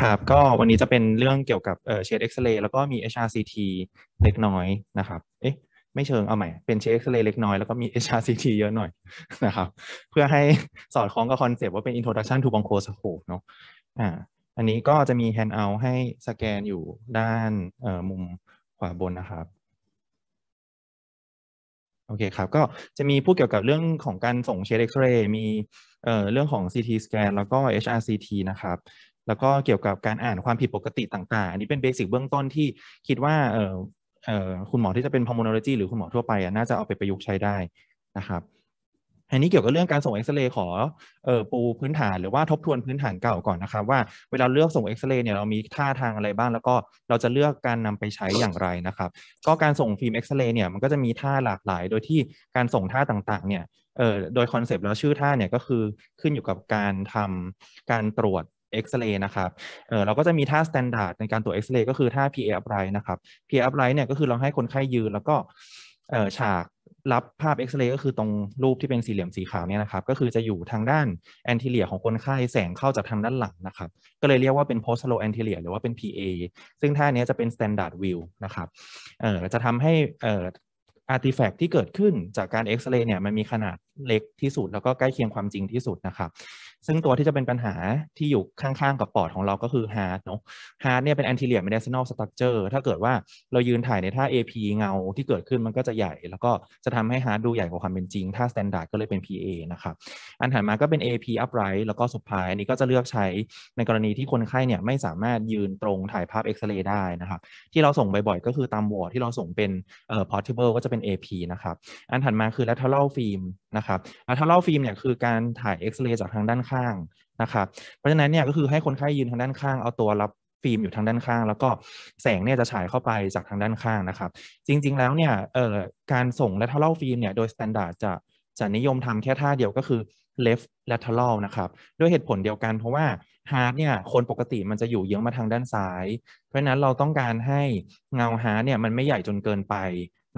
ครับก็วันนี้จะเป็นเรื่องเกี่ยวกับเชดเอ็กซเรย์แล้วก็มี HRCT เล็กน้อยนะครับเอ๊ะไม่เชิงเอาใหม่เป็นเชดเอ็กซเรย์เล็กน้อยแล้วก็มี HRCT เยอะหน่อยนะครับเพื่อให้สอดคล้องกับคอนเซปต์ว่าเป็น Introduction to Bronchoscope เนาะอ่าอันนี้ก็จะมีแฮนด์เอาให้สแกนอยู่ด้านเอ่อมุมขวาบนนะครับโอเคครับก็จะมีพูดเกี่ยวกับเรื่องของการส่งเชดเอ็กซเรย์มีเอ่อเรื่องของ CT scan แล้วก็ HRCT นะครับแล้วก็เกี่ยวกับการอ่านความผิดปกติต่าง ๆ อันนี้เป็นเบสิกเบื้องต้นที่คิดว่าเออเออคุณหมอที่จะเป็นพ u l โมโ o l o g หรือคุณหมอทั่วไปน่าจะเอาไปประยุกต์ใช้ได้นะครับอันนี้เกี่ยวกับเรื่องการส่งเอ็กซเรย์ขอเออปูพื้นฐานหรือว่าทบทวนพื้นฐานเก่าก่อนนะครับ ว่าเวลาเลือกส่งเอ็กซเรย์เนี่ยเรามีท่าทางอะไรบ้างแล้วก็เราจะเลือกการนำไปใช้อย่างไรนะครับ ก็การส่งฟิล์มเอ็กซเรย์เนี่ยมันก็จะมีท่าหลากหลายโดยที่การส่งท่าต่างๆเนี่ยเออโดยคอนเซปต์แล้วชื่อท่าเนี่ยก็คือขึ้นอยู่กับการทำการตรวจเอ็กซเรย์นะครับเออเราก็จะมีท่าสแตนดาร์ดในการตรวจเอ็กซเรย์ก็คือ ท่า PA upright นะครับ PA upright เนี่ยก็คือเราให้คนไข้ยืน แล้วก็เออฉากรับภาพเอ็กซเรย์ก็คือตรงรูปที่เป็นสี่เหลี่ยมสีขาวเนี่ยนะครับก็คือจะอยู่ทางด้านแอนติเลียของคนไข้ แสงเข้าจากทางด้านหลังนะครับก็เลยเรียกว่าเป็น post ล o อ anterior หรือว่าเป็น PA ซึ่งท่านี้จะเป็น standard view นะครับเออจะทำให้เอออาร์ติแฟกต์ที่เกิดขึ้นจากการเอ็กซเรย์เนี่ยมันมีขนาดเล็กที่สุดแล้วก็ใกล้เคียงความจริงที่สุดนะครับ ซึ่งตัวที่จะเป็นปัญหาที่อยู่ข้างๆ กับปอดของเราก็คือฮาร์ดเนาะฮาร์ดเนี่ยเป็นแอนติเลียมเมดิซินอลสตั๊กเจอร์ถ้าเกิดว่าเรายืนถ่ายในท่า AP เงาที่เกิดขึ้นมันก็จะใหญ่ แล้วก็จะทำให้ฮาร์ดดูใหญ่กว่าความเป็นจริง ถ้าสแตนดาร์ดก็เลยเป็น PA นะครับ อันถัดมาก็เป็น AP upright แล้วก็สุดท้ายนี้ก็จะเลือกใช้ในกรณีที่คนไข้เนี่ยไม่สามารถยืนตรงถ่ายภาพเอ็กซเรย์ได้นะครับที่เราส่งบ่อยๆก็คือตามวอร์ดที่เราส่งเป็นเอ่อ portable ก็จะเป็น AP นะครับอันถัดมาคือ lateral film นะครับแล้วถ้าเล่าฟิล์มเนี่ยคือการถ่ายเอ็กซเรย์จากทางด้านข้างนะครับ เพราะฉะนั้นเนี่ยก็คือให้คนไข้ยืนทางด้านข้างเอาตัวรับฟิล์มอยู่ทางด้านข้าง แล้วก็แสงเนี่ยจะฉายเข้าไปจากทางด้านข้างนะครับจริงๆแล้วเนี่ยเอ่อการส่งและเท่าเล่าฟิล์มเนี่ยโดยมาตรฐานจะจะนิยมทำแค่ท่าเดียวก็คือ left lateral นะครับด้วยเหตุผลเดียวกัน เพราะว่าฮาร์ดเนี่ยคนปกติมันจะอยู่เยื้องมาทางด้านซ้ายเพราะฉะนั้นเราต้องการให้เงาฮาร์ดเนี่ยมันไม่ใหญ่จนเกินไป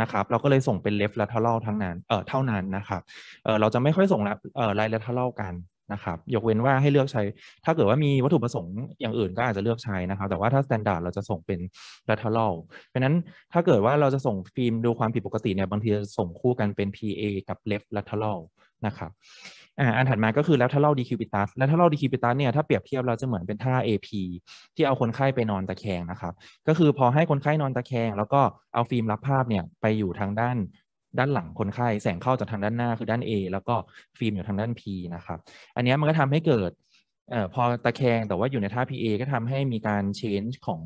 นะครับเราก็เลยส่งเป็นเลฟและเทเลทั้งนั้นเออเท่านั้นนะครับเออเราจะไม่ค่อยส่งเออไลน์และเทเลกันนะครับยกเว้นว่าให้เลือกใช้ ถ้าเกิดว่ามีวัตถุประสงค์อย่างอื่นก็อาจจะเลือกใช้นะครับแต่ว่าถ้าสแตนดาร์ดเราจะส่งเป็น l a ท e r a ลเพราะนั้นถ้าเกิดว่าเราจะส่งฟิล์มดูความผิดปกติเนี่ยบางทีจะส่งคู่กันเป็น PA กับเลฟ t l a ท e r a ลนะครับอ่าอันถัดมาก็คือแล้วถ้าเล่าดีคิวปิตัสแล้วถ้าเล่าดีคิวปิตัสเนี่ยถ้าเปรียบเทียบเราจะเหมือนเป็นท่า AP ที่เอาคนไข้ไปนอนตะแคงนะครับ ก็คือพอให้คนไข้นอนตะแคงแล้วก็เอาฟิล์มรับภาพเนี่ยไปอยู่ทางด้านด้านหลังคนไข้ แสงเข้าจากทางด้านหน้าคือด้าน A แล้วก็ฟิล์มอยู่ทางด้าน P นะครับอันนี้มันก็ทำให้เกิดอพอตะแคงแต่ว่าอยู่ในท่า PA ก็ทำให้มีการ change ของ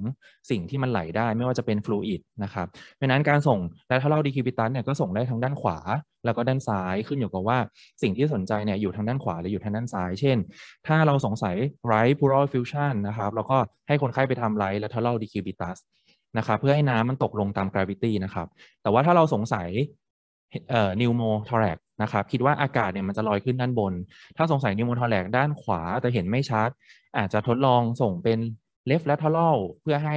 สิ่งที่มันไหลได้ไม่ว่าจะเป็น fluid นะครับเพราะนั้นการส่งและ a t เ r a l ดคิวบิตันเนี่ยก็ส่งได้ทั้งด้านขวาแล้วก็ด้านซ้ายขึ้นอยู่กับว่าสิ่งที่สนใจเนี่ยอยู่ทางด้านขวาหรืออยู่ทางด้านซ้ายเช่น ถ้าเราสงสัย right pleural effusion นะครับเราก็ให้คนไข้ไปทำ right lateral decubitus นะครับเพื่อให้น้ำมันตกลงตาม gravity นะครับแต่ว่าถ้าเราสงสัยเอ่อนิวโมทอแรกนะครับ คิดว่าอากาศเนี่ยมันจะลอยขึ้นด้านบน ถ้าสงสัยนิวโมทอแรกด้านขวาจะเห็นไม่ชัด อาจจะทดลองส่งเป็นเลฟและทอลลเพื่อให้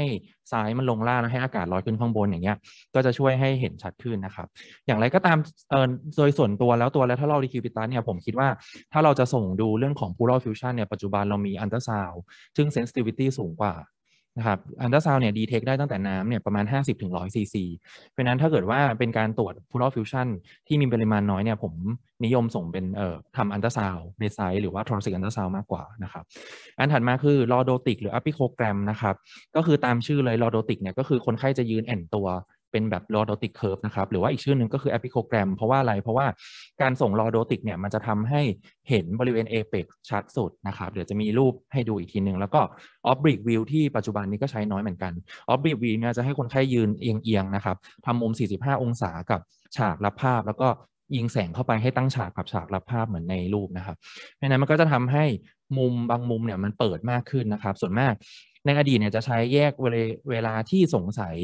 ซ้ายมันลงล่างแล้วให้อากาศลอยขึ้นข้างบนอย่างเงี้ยก็จะช่วยให้เห็นชัดขึ้นนะครับ อย่างไรก็ตามเออโดยส่วนตัวแล้วตัวและทอลลดีคิวปิตาเนี่ยผมคิดว่าถ้าเราจะส่งดูเรื่องของพูลล์ฟิวชันเนี่ยปัจจุบันเรามีอันเตอร์ซาวซึ่งเซนซิทิวิตี้สูงกว่านะครับอันดาซาวเนี่ยดีเทคได้ตั้งแต่น้ำเนี่ยประมาณ 50-100ถึงซีซีเพราะนั้นถ้าเกิดว่าเป็นการตรวจพูลอฟิวชั่นที่มีปริมาณน้อยเนี่ยผมนิยมส่งเป็นเอ่อทำอันดาซาวเมไซส์หรือว่าทรอนซิกอันดาซาวมากกว่านะครับอันถัดมาคือลอโดติกหรืออัพิโคแกรมนะครับ ก็คือตามชื่อเลยลอโดติกเนี่ยก็คือคนไข้จะยืนแอนตัวเป็นแบบลอโดติกเคิร์ฟนะครับ หรือว่าอีกชื่อหนึ่งก็คือแอปิโคแกรมเพราะว่าอะไรเพราะว่าการส่งลอโดติกเนี่ยมันจะทำให้เห็นบริเวณเอเปกชัดสุดนะครับ เดี๋ยวจะมีรูปให้ดูอีกทีหนึ่งแล้วก็ออฟบริกวิวที่ปัจจุบันนี้ก็ใช้น้อยเหมือนกันออฟบริกวิวเนี่ยจะให้คนไข้ยืนเอียงๆนะครับทำมุม 45 องศากับฉากรับภาพ แล้วก็ยิงแสงเข้าไปให้ตั้งฉากกับฉากรับภาพเหมือนในรูปนะครับเพราะนั้นมันก็จะทำให้มุมบางมุมเนี่ยมันเปิดมากขึ้นนะครับส่วนมากในอดีตเนี่ยจะใช้แยกเวลาที่สงสัย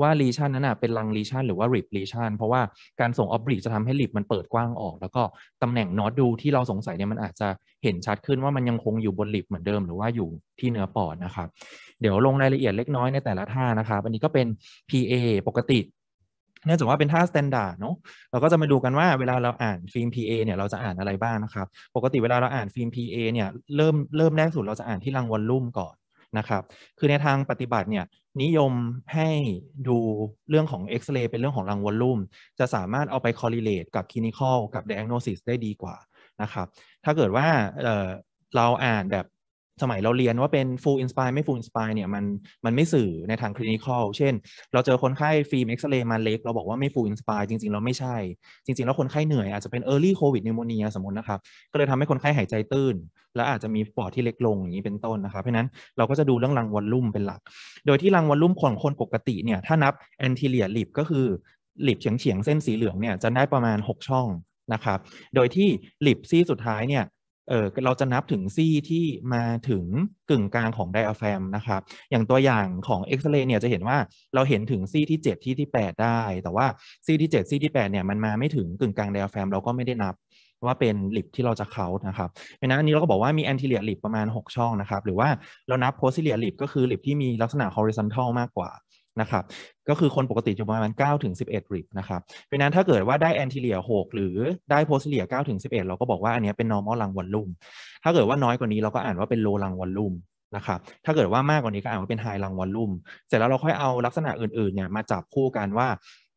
ว่ารีชันนั้นนะเป็นลังรีชันหรือว่าริบรีชันเพราะว่าการส่งออบริจะทำให้ริบมันเปิดกว้างออก แล้วก็ตำแหน่งนอตดูที่เราสงสัยเนี่ยมันอาจจะเห็นชัดขึ้นว่ามันยังคงอยู่บนริบเหมือนเดิมหรือว่าอยู่ที่เนื้อปอดนะครับเดี๋ยวลงรายละเอียดเล็กน้อยในแต่ละท่านะครับอันนี้ก็เป็น PA ปกติเนื่องจากว่าเป็นท่าสแตนดาร์ดเนาะเราก็จะมาดูกันว่าเวลาเราอ่านฟิล์ม PA เนี่ยเราจะอ่านอะไรบ้างนะครับปกติเวลาเราอ่านฟิล์ม PA เนี่ยเริ่มเริ่มแรกสุดเราจะอ่านที่รังวอลลุ่มก่อนนะครับ คือในทางปฏิบัติเนี่ยนิยมให้ดูเรื่องของเอ็กซเรย์เป็นเรื่องของรังวอลลุ่มจะสามารถเอาไป correlate กับคลินิคอลกับเด i อ g นอสิสได้ดีกว่านะครับ ถ้าเกิดว่าเราอ่านแบบสมัยเราเรียนว่าเป็น full inspire ไม่ full inspire เนี่ยมันมันไม่สื่อในทางคลินิคอลเช่น เราเจอคนไข้ฟิล์มเอ็กซเรย์มาเล็ก เราบอกว่าไม่ full inspire จริง ๆ เราไม่ใช่ จริง ๆ แล้วคนไข้เหนื่อยอาจจะเป็น early covid pneumonia สมมตินะครับ ก็เลยทำให้คนไข้หายใจตื้น แล้วอาจจะมีปอดที่เล็กลงอย่างนี้เป็นต้นนะครับเพราะนั้นเราก็จะดูเรื่องรังวอลลุ่มเป็นหลัก โดยที่รังวอลลุ่มของคนปกติเนี่ยถ้านับ anterior lip ก็คือ l ลิบเฉียงเฉียงเส้นสีเหลืองเนี่ยจะได้ประมาณ6 ช่องนะครับโดยที่ l i p ซี่สุดท้ายเนี่ยเออเราจะนับถึงซี่ที่มาถึงกึ่งกลางของไดอะแฟมนะครับ อย่างตัวอย่างของเอ็กซเรย์เนี่ยจะเห็นว่าเราเห็นถึงซี่ที่7ที่ที่ 8 ได้ แต่ว่าซี่ที่7ซี่ที่8เนี่ยมันมาไม่ถึงกึ่งกลางไดอะแฟมเราก็ไม่ได้นับว่าเป็นลิปที่เราจะเขานะครับเพราะนั้นอันนี้เราก็บอกว่ามีแอนติเลียลิปประมาณ 6 ช่องนะครับ หรือว่าเรานับโพสิเลียลิปก็คือลิปที่มีลักษณะ horizontal มากกว่านะครับก็คือคนปกติจะประมาณ9ถึง11 ริบนะครับเพราะนั้นถ้าเกิดว่าได้แอนติเลีย6 หรือได้โพสเลีย9ถึง11 เราก็บอกว่าอันนี้เป็น normal ลังวอลลุ่มถ้าเกิดว่าน้อยกว่านี้เราก็อ่านว่าเป็น low ังวอลลุ่มนะครับถ้าเกิดว่ามากกว่านี้ก็อ่านว่าเป็น high ังวอลลุ่มเสร็จแล้วเราค่อยเอาลักษณะอื่นๆเนี่ยมาจับคู่กันว่า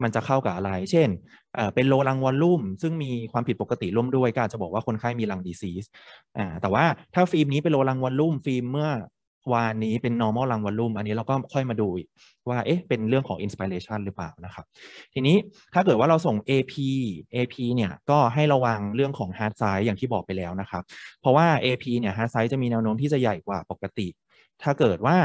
มันจะเข้ากับอะไร เช่นเป็นโลลังวอลลุ่มซึ่งมีความผิดปกติร่วมด้วยก็าจจะบอกว่าคนไข้มีลังดีซีสแต่ว่าถ้าฟิล์มนี้เป็นโลลังวอลลุ่มฟิล์มเมื่อวานนี้เป็น normal lung volume อันนี้เราก็ค่อยมาดูว่า เอ๊ะ เป็นเรื่องของ inspiration หรือเปล่านะครับ ทีนี้ถ้าเกิดว่าเราส่ง AP AP เนี่ย ก็ให้ระวังเรื่องของ hard size อย่างที่บอกไปแล้วนะครับ เพราะว่า AP เนี่ย hard size จะมีแนวโน้มที่จะใหญ่กว่าปกติ ถ้าเกิดว่า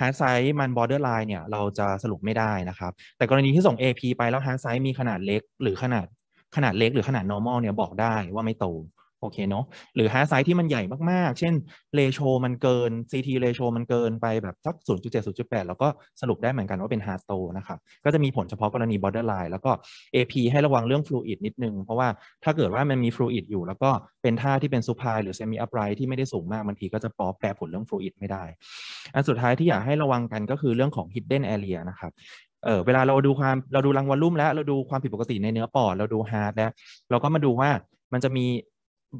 hard size มัน borderline เนี่ย เราจะสรุปไม่ได้นะครับ แต่กรณีที่ส่ง AP ไปแล้ว hard size มีขนาดเล็กหรือขนาดขนาดเล็ก หรือขนาด normal เนี่ย บอกได้ว่าไม่โตโอเคเนาะ หรือฮาไซส์ที่มันใหญ่มากๆ เช่น เรโชมันเกิน CT เรโชมันเกินไปแบบสัก0.7-0.8แล้วก็สรุปได้เหมือนกันว่าเป็นฮาร์โตนะครับ ก็จะมีผลเฉพาะกรณี borderline แล้วก็ AP ให้ระวังเรื่องฟลูอิดนิดนึง เพราะว่าถ้าเกิดว่ามันมีฟลูอิดอยู่แล้วก็เป็นท่าที่เป็นซูพายหรือเซมิอัปไรที่ไม่ได้สูงมากบางทีก็จะปอแปรผลเรื่องฟลูอิดไม่ได้ อันสุดท้ายที่อยากให้ระวังกันก็คือเรื่องของ hidden area นะครับ เออเวลาเราดูความเราดูรังวอลลุ่มแล้วเราดูความผิดปกติในเนื้อปอดเราดูฮาร์ดแล้วเราก็มาดูว่ามันจะมี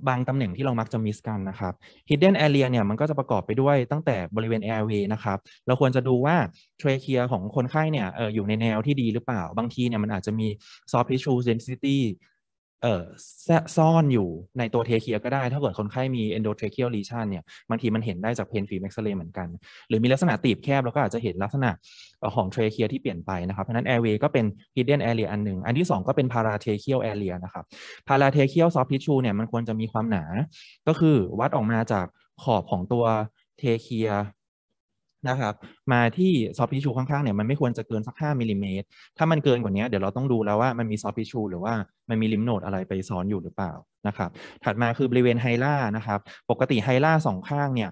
บางตำแหน่งที่เรามักจะมิสกันนะครับ hidden area เนี่ยมันก็จะประกอบไปด้วยตั้งแต่บริเวณ airway นะครับ เราควรจะดูว่า trachea ของคนไข้เนี่ยออยู่ในแนวที่ดีหรือเปล่า บางทีเนี่ยมันอาจจะมี soft tissue density เออซ่อนอยู่ในตัวเทเคียก็ได้ ถ้าเกิดคนไข้มี endotracheal lesion เนี่ยบางทีมันเห็นได้จากเพนฟิล์มเอ็กซเรย์เหมือนกัน หรือมีลักษณะตีบแคบ แล้วก็อาจจะเห็นลักษณะของเทเคียที่เปลี่ยนไปนะครับเพราะนั้นร์เวย์ก็เป็น hidden area อันหนึ่งอันที่2ก็เป็น paratracheal area นะครับ paratracheal soft tissue เนี่ยมันควรจะมีความหนา ก็คือวัดออกมาจากขอบของตัวเทเคียนะครับ มาที่ซอฟต์ทิชชูข้าง ๆ เนี่ย มันไม่ควรจะเกินสัก 5มิลิเมตรถ้ามันเกินกว่านี้ เดี๋ยวเราต้องดูแล้วว่ามันมีซอฟต์ทิชชูหรือว่า มันมีลิมโนดอะไรไปซ้อนอยู่หรือเปล่า นะครับ ถัดมาคือบริเวณไฮล่านะครับ ปกติไฮล่าสองข้างเนี่ย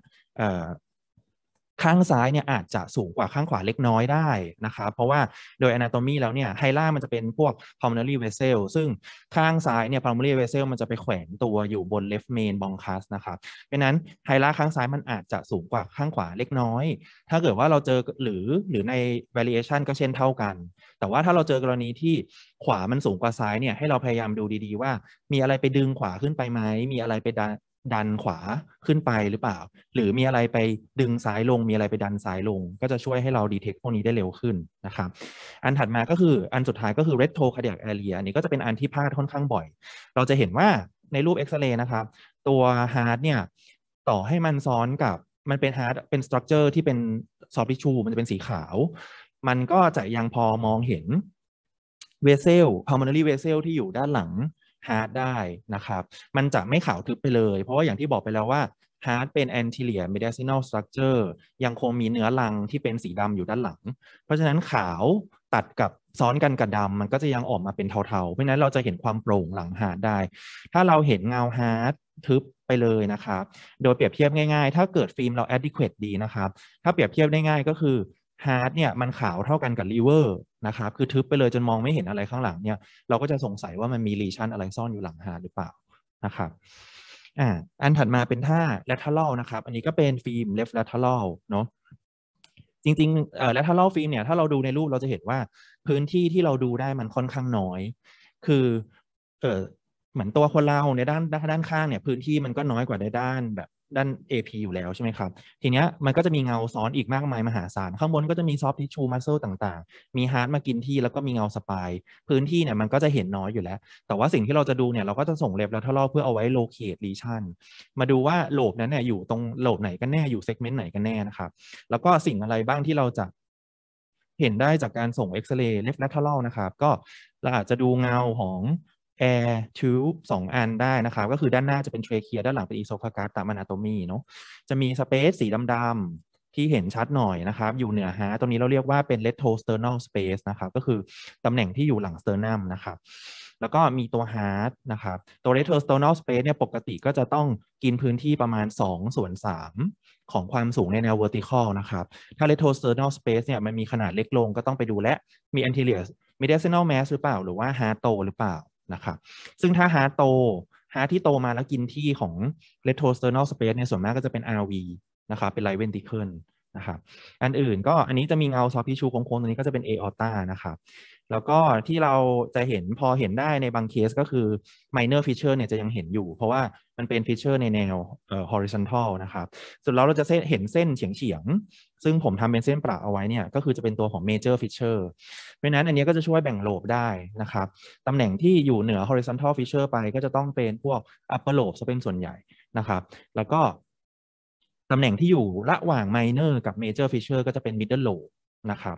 ข้างซ้ายเนี่ยอาจจะสูงกว่าข้างขวาเล็กน้อยได้นะครับเพราะว่าโดย anatomy แล้วเนี่ยไฮล่ามันจะเป็นพวก pulmonary vessel ซึ่งข้างซ้ายเนี่ย pulmonary vessel มันจะไปแขวนตัวอยู่บน left main bronchus นะครับเพราะนั้นไฮล่าข้างซ้ายมันอาจจะสูงกว่าข้างขวาเล็กน้อย ถ้าเกิดว่าเราเจอหรือหรือใน variation ก็เช่นเท่ากัน แต่ว่าถ้าเราเจอกรณีที่ขวามันสูงกว่าซ้ายเนี่ยให้เราพยายามดูดี ๆ ว่า มีอะไรไปดึงขวาขึ้นไปไหมมีอะไรไปดันขวาขึ้นไปหรือเปล่า หรือมีอะไรไปดึงซ้ายลง มีอะไรไปดันซ้ายลง ก็จะช่วยให้เราดีเทคพวกนี้ได้เร็วขึ้นนะครับ อันถัดมาก็คืออันสุดท้ายก็คือ retro cardiac area อันนี้ก็จะเป็นอันที่พลาดค่อนข้างบ่อย เราจะเห็นว่าในรูปเอ็กซเรย์นะครับ ตัวฮาร์ดเนี่ย ต่อให้มันซ้อนกับมันเป็นฮาร์ดเป็นสตรัคเจอร์ที่เป็น ซอฟต์ทิชชู มันจะเป็นสีขาว มันก็จะยังพอมองเห็นเวเซล p u l m o อนารีเวเซลที่อยู่ด้านหลังฮาร์ดได้นะครับ มันจะไม่ขาวทึบไปเลย เพราะว่าอย่างที่บอกไปแล้วว่าฮาร์ดเป็นแอนติเลียเมดิซินอลสตรัคเจอร์ยังคงมีเนื้อลังที่เป็นสีดำอยู่ด้านหลัง เพราะฉะนั้นขาวตัดกับซ้อนกันกับดำมันก็จะยังออกมาเป็นเทาๆ เพราะนั้นเราจะเห็นความโปร่งหลังฮาร์ดได้ ถ้าเราเห็นเงาฮาร์ดทึบไปเลยนะครับ โดยเปรียบเทียบง่ายๆ ถ้าเกิดฟิล์มเราอดดิเควตดีนะครับ ถ้าเปรียบเทียบได้ง่ายก็คือฮาร์ดเนี่ยมันขาวเท่ากันกับลีเวอร์นะครับ คือทึบไปเลยจนมองไม่เห็นอะไรข้างหลังเนี่ยเราก็จะสงสัยว่ามันมีรีชันอะไรซ่อนอยู่หลังฮาร์ดหรือเปล่า นะครับอ่า อันถัดมาเป็นท่าเลทเทอรนะครับ อันนี้ก็เป็นฟิล์มเลฟแลทเทอรเนาะจริงๆเอ่อเลทเทอรฟิล์มเนี่ยถ้าเราดูในรูปเราจะเห็นว่าพื้นที่ที่เราดูได้มันค่อนข้างน้อย คือเออเหมือนตัวคนเราในด้านด้านข้างเนี่ย พื้นที่มันก็น้อยกว่าในด้านแบบด้าน AP อยู่แล้วใช่ไหมครับ ทีเนี้ยมันก็จะมีเงาซ้อนอีกมากมายมหาศาล ข้างบนก็จะมี ซอฟต์ทิชชู มัสเซลต่างๆ มีฮาร์ดมากินที่แล้วก็มีเงาสปายพื้นที่เนี่ยมันก็จะเห็นน้อยอยู่แล้ว แต่ว่าสิ่งที่เราจะดูเนี่ย เราก็จะส่งเล็บแล้วทลอเพื่อเอาไว้โลเคตรีชันมาดูว่าโหลบนั้นเนี่ยอยู่ตรงโหลบไหนกันแน่อยู่เซกเมนต์ไหนกันแน่นะครับแล้วก็สิ่งอะไรบ้างที่เราจะ เห็นได้จากการส่งเอ็กซเรย์เล็บและทลอนะครับก็เราอาจจะดูเงาของแอร์ทูบสองอันได้นะครับ ก็คือด้านหน้าจะเป็นเทรเคีย ด้านหลังเป็นอีโซคาการตามานาโตมีเนาะจะมีสเปซสีดำๆที่เห็นชัดหน่อยนะครับ อยู่เหนือฮาตรงนี้เราเรียกว่าเป็นเลตโตสเตอร์นอลสเปซนะครับ ก็คือตำแหน่งที่อยู่หลังตอร์นัมนะครับ แล้วก็มีตัวาร์ d นะครับ ตัวเลตโตสเตอร์นอลสเปซเนี่ยปกติก็จะต้องกินพื้นที่ประมาณ 2 ส่วน 3 ของความสูงในแนว vertical นะครับถ้าเลตโตสเตอร์นอลสเปซเนี่ยมันมีขนาดเล็กลงก็ต้องไปดูและมี anterior m e d i a ด t i n a l mass หรือเปล่าหรือว่า hard โตหรือเปล่านะครับซึ่งถ้าฮาร์โตฮาร์ที่โตมาแล้วกินที่ของ retrosternal space เนี่ยส่วนมากก็จะเป็น RV นะครับเป็นไรเวนติเคิลนะครับอันอื่นก็อันนี้จะมีเงาซอฟพิชูโค้งๆตรงนี้ก็จะเป็นเอออต้านะครับแล้วก็ที่เราจะเห็นพอเห็นได้ในบางเคสก็คือ minor feature เนี่ยจะยังเห็นอยู่ เพราะว่ามันเป็น feature ในแนว horizontal นะครับ สุดแล้วเราจะเห็นเส้นเฉียงๆซึ่งผมทำเป็นเส้นประเอาไว้เนี่ยก็คือจะเป็นตัวของ major feature เพราะนั้นอันนี้ก็จะช่วยแบ่งโลบได้นะครับตำแหน่งที่อยู่เหนือ horizontal feature ไปก็จะต้องเป็นพวก upper lobe จะเป็นส่วนใหญ่นะครับแล้วก็ตำแหน่งที่อยู่ระหว่างไมเนอร์กับเมเจอร์ฟิชเชอร์ก็จะเป็นมิดเดิลโลนะครับ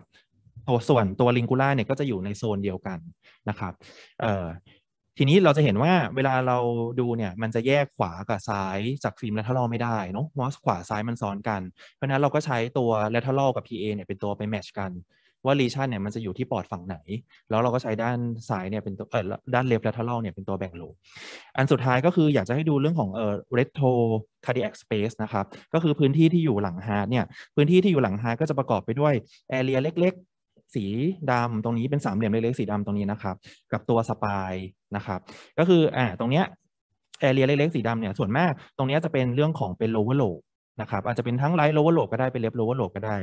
ส่วนตัวลิงกูล่าเนี่ยก็จะอยู่ในโซนเดียวกัน นะครับทีนี้เราจะเห็นว่าเวลาเราดูเนี่ยมันจะแยกขวากับซ้ายจากฟิล์มเลทเทอรลไม่ได้เนาะรอะขวาซ้ายมันซ้อนกัน เพราะนั้นเราก็ใช้ตัวเลทเทอลกับ PA เนี่ยเป็นตัวไปแมชกันว่าลีชั่นเนี่ยมันจะอยู่ที่ปอดฝั่งไหน แล้วเราก็ใช้ด้านซ้ายเนี่ยเป็นตัว เออด้านเลฟและทัลเลเนี่ยเป็นตัวแบ่งโลอันสุดท้ายก็คืออยากจะให้ดูเรื่องของเออเรโทคาร์ดิแอคสเปซนะครับ ก็คือพื้นที่ที่อยู่หลังฮาร์ดเนี่ย พื้นที่ที่อยู่หลังฮาร์ดก็จะประกอบไปด้วย แอเรียเล็กๆสีดำตรงนี้เป็นสามเหลี่ยมเล็กๆ สีดำตรงนี้นะครับ กับตัวสปายนะครับ ก็คือ อ่า ตรงเนี้ย แอเรียเล็กๆสีดำเนี่ย ส่วนมาก ตรงนี้จะเป็นเรื่องของเป็น lower lobe นะครับอาจจะเป็นทั้งไลท์โลเวอร์โหลก็ได้เป็นเล็บโลเวอร์โหลก็ได้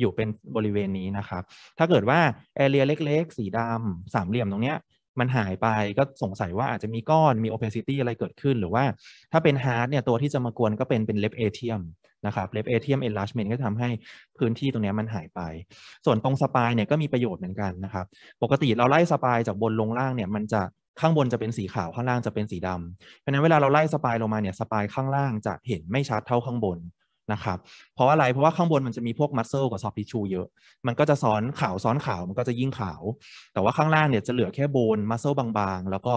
อยู่เป็นบริเวณนี้นะครับ ถ้าเกิดว่าแอเรียเล็ก ๆ สีดำสามเหลี่ยมตรงเนี้ยมันหายไปก็สงสัยว่าอาจจะมีก้อนมีโอเปซิตี้อะไรเกิดขึ้นหรือว่า ถ้าเป็นฮาร์ดเนี่ยตัวที่จะมากวนก็เป็นเป็นเล็บเอเทียมนะครับเล็บเอเทียมเอลาร์จเมนต์ก็ทำให้พื้นที่ตรงนี้มันหายไป ส่วนตรงสปายเนี่ยก็มีประโยชน์เหมือนกันนะครับปกติเราไล่สปายจากบนลงล่างเนี่ยมันจะข้างบนจะเป็นสีขาวข้างล่างจะเป็นสีดำ เพราะนั้นเวลาเราไล่สปายลงมาเนี่ยสปายข้างล่างจะเห็นไม่ชัดเท่าข้างบนนะครับ เพราะอะไรเพราะว่าข้างบนมันจะมีพวกมัสเซลกับซอฟต์ทิชชูเยอะ มันก็จะซ้อนขาวซ้อนขาวมันก็จะยิ่งขาว แต่ว่าข้างล่างเนี่ยจะเหลือแค่โบนมัสเซลบางๆ แล้วก็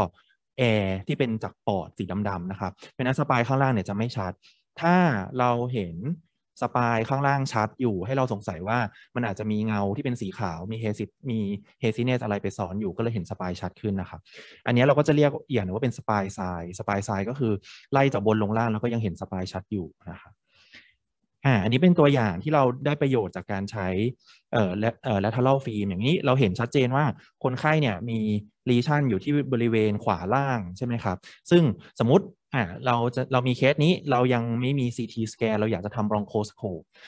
แอร์ที่เป็นจากปอดสีดำๆนะครับเป็นอัสปายข้างล่างเนี่ยจะไม่ชัด ถ้าเราเห็นสปายข้างล่างชัดอยู่ให้เราสงสัยว่ามันอาจจะมีเงาที่เป็นสีขาวมีเฮซิตมีเฮซิเนสอะไรไปซ้อนอยู่ก็เลยเห็นสปายชัดขึ้นนะครับอันนี้เราก็จะเรียกอีย่างนึว่าเป็นสปายทรายสปายทรายก็คือไล่จากบนลงล่างแล้วก็ยังเห็นสปายชัดอยู่นะครับอ่าอันนี้เป็นตัวอย่างที่เราได้ประโยชน์จากการใช้เอ่อและเอ่อแลเทะเลาฟิล์มอย่างนี้เราเห็นชัดเจนว่าคนไข้เนี่ยมีลีชั่นอยู่ที่บริเวณขวาล่างใช่ไหมครับซึ่งสมมติอ่าเราจะเรามีเคสนี้เรายังไม่มี CT สแกนเราอยากจะทำรองโคสโค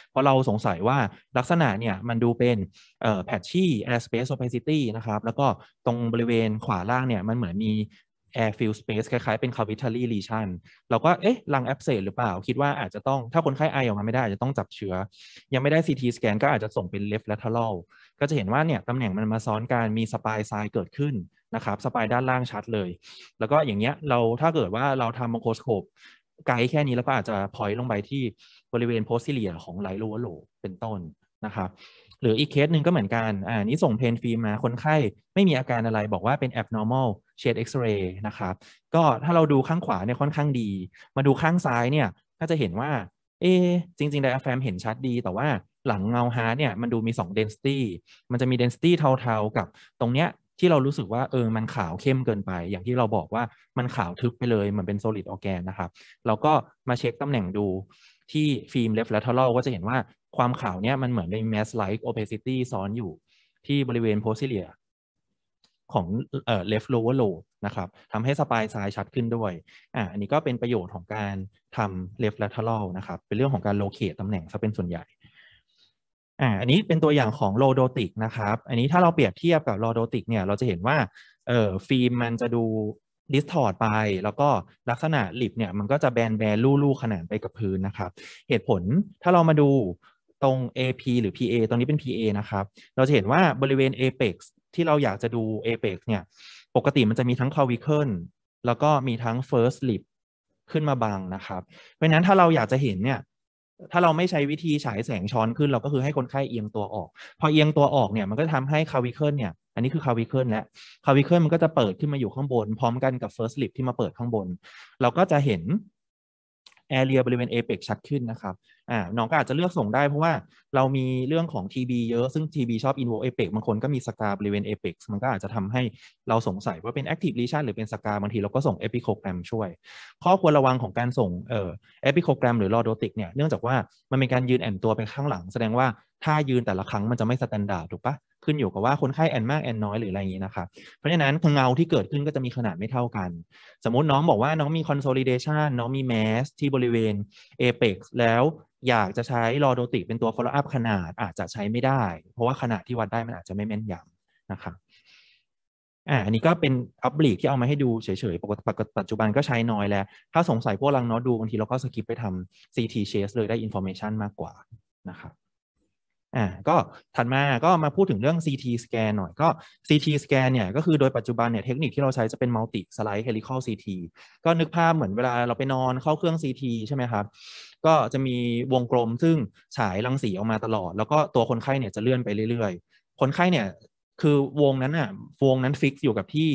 เพราะเราสงสัยว่าลักษณะเนี่ย มันดูเป็นเอ่อแพทชี่ air space opacity นะครับ แล้วก็ตรงบริเวณขวาล่างเนี่ย มันเหมือนมี air f i ิ l ส space คล้ายๆเป็น cavitary lesion เราก็ เอ๊ะ ลังแอบเซหรือเปล่าคิดว่าอาจจะต้องถ้าคนไข้ไอออกมาไม่ได้ อาจจะต้องจับเชื้อ ยังไม่ได้ CT สแกนก็อาจจะส่งเป็น left lateral ก็จะเห็นว่าเนี่ยตำแหน่งมันมาซ้อนการมีสปายไซเกิดขึ้นนะครับสปายด้านล่างชัดเลย แล้วก็อย่างเงี้ยเราถ้าเกิดว่าเราทำมังโคสโคปไกลแค่นี้แล้วก็อาจจะพอยต์ลงไปที่บริเวณโพสซิเลียของไหลโลวโลเป็นต้นนะครับหรืออีกเคสหนึ่งก็เหมือนกันอ่านี้ส่งเพนฟิล์มมาคนไข้ไม่มีอาการอะไรบอกว่าเป็น abnormal shade x-ray นะครับก็ถ้าเราดูข้างขวาเนี่ยค่อนข้างดี มาดูข้างซ้ายเนี่ยก็จะเห็นว่าเอจริง ๆ ไดอะแฟมเห็นชัดดีแต่ว่าหลังเงาฮาร์ดเนี่ยมันดูมี 2 density มันจะมี density เทาๆ กับตรงเนี้ยที่เรารู้สึกว่าเออมันขาวเข้มเกินไป อย่างที่เราบอกว่ามันขาวทึบไปเลยเหมือนเป็น solid organ นะครับเราก็มาเช็คตำแหน่งดูที่ฟิล์ม left lateral ก็จะเห็นว่าความขาวเนี่ยมันเหมือนมี mass like opacity ซ้อนอยู่ที่บริเวณ posterior ของเอ่อ left lower low นะครับทำให้สปายซายชัดขึ้นด้วยอ่าอันนี้ก็เป็นประโยชน์ของการทำ left lateral นะครับ เป็นเรื่องของการ locate ตำแหน่งซะเป็นส่วนใหญ่อันนี้เป็นตัวอย่างของโลโดติกนะครับ อันนี้ถ้าเราเปรียบเทียบกับโลโดติกเนี่ย เราจะเห็นว่าเอ่อฟิล์มมันจะดูดิสทอร์ดไป แล้วก็ลักษณะลิบเนี่ยมันก็จะแบนแบนลู่ลู่ขนานไปกับพื้นนะครับ เหตุผลถ้าเรามาดูตรง AP หรือ PA ตรงนี้เป็น PA นะครับ เราจะเห็นว่าบริเวณ Apex ที่เราอยากจะดู Apex เนี่ย ปกติมันจะมีทั้ง c l ว v i c l e แล้วก็มีทั้ง First Lip ขึ้นมาบังนะครับ เพราะนั้นถ้าเราอยากจะเห็นเนี่ยถ้าเราไม่ใช้วิธีฉายแสงช้อนขึ้นเราก็คือให้คนไข้เอียงตัวออก พอเอียงตัวออกเนี่ย มันก็ทำให้คาวิเคิลเนี่ย อันนี้คือคาวิเคิลและคาวิเคิลมันก็จะเปิดขึ้นมาอยู่ข้างบน พร้อมกันกับเฟิร์สลิปที่มาเปิดข้างบน เราก็จะเห็นแอเรียบริเวณเอเปกชัดขึ้นนะครับอ่าน้องก็อาจจะเลือกส่งได้เพราะว่าเรามีเรื่องของ TB เยอะ ซึ่ง TB ชอบอินโวเอเปกบางคนก็มีสกาบริเวณเอเปกมันก็อาจจะทำให้เราสงสัยว่าเป็นแอคทีฟลีชันหรือเป็นสกาบางทีเราก็ส่งเอพิโคแกรมช่วย ข้อควรระวังของการส่งเอ่อ e p i c o g r a หรือลอโดติกเนี่ย เนื่องจากว่ามันเป็นการยืนแอนตัวเป็นข้างหลัง แสดงว่าถ้ายืนแต่ละครั้งมันจะไม่สแตนดาร์ดถูกปะขึ้นอยู่กับว่าคนไข้แอนมากแอนน้อยหรืออะไรอย่างนี้นะครับเพราะฉะนั้นเงาที่เกิดขึ้นก็จะมีขนาดไม่เท่ากัน สมมติน้องบอกว่าน้องมีคอนโซลิเดชันน้องมีแมสที่บริเวณ็กซ์แล้วอยากจะใช้รอโดติกเป็นตัว follow up ขนาดอาจจะใช้ไม่ได้ เพราะว่าขนาดที่วัดได้มันอาจจะไม่แม่นยำนะครับอ่าอันนี้ก็เป็นอัปบีตที่เอามาให้ดูเฉยๆปกติปัจจุบันก็ใช้น้อยแล้ว ถ้าสงสัยพวกลังเนาะดูบางทีเราก็สกิปไปทำ CT chase เลยได้ information มากกว่านะครับอ่าก็ถัดมาก็มาพูดถึงเรื่อง CT scan หน่อยก็ CT scan เนี่ยก็คือโดยปัจจุบันเนี่ยเทคนิคที่เราใช้จะเป็น multi slide helical CT ก็นึกภาพเหมือนเวลาเราไปนอนเข้าเครื่อง CT ใช่ไหมครับ ก็จะมีวงกลมซึ่งฉายรังสีออกมาตลอด แล้วก็ตัวคนไข้เนี่ยจะเลื่อนไปเรื่อยๆ คนไข้เนี่ยคือวงนั้นอ่ะวงนั้นฟิกอยู่กับที่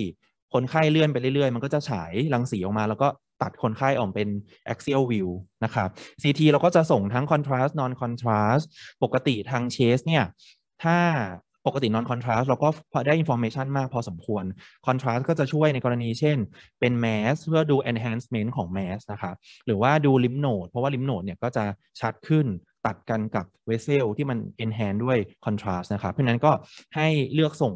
คนไข้เลื่อนไปเรื่อย ๆ มันก็จะฉายรังสีออกมาแล้วก็ตัดคนไข้ออกเป็น axial view นะครับ CT เราก็จะส่งทั้ง contrast non contrast ปกติทางเชสเนี่ย ถ้าปกติ non contrast เราก็ได้ information มากพอสมควร contrast ก็จะช่วยในกรณีเช่น เป็น mass เพื่อดู enhancement ของ mass นะครับหรือว่าดู lymph node เพราะว่า lymph node เนี่ยก็จะชัดขึ้นตัดกันกับ v e s s e l ที่มัน enhance ด้วย contrast นะครับเพราะนั้นก็ให้เลือกส่ง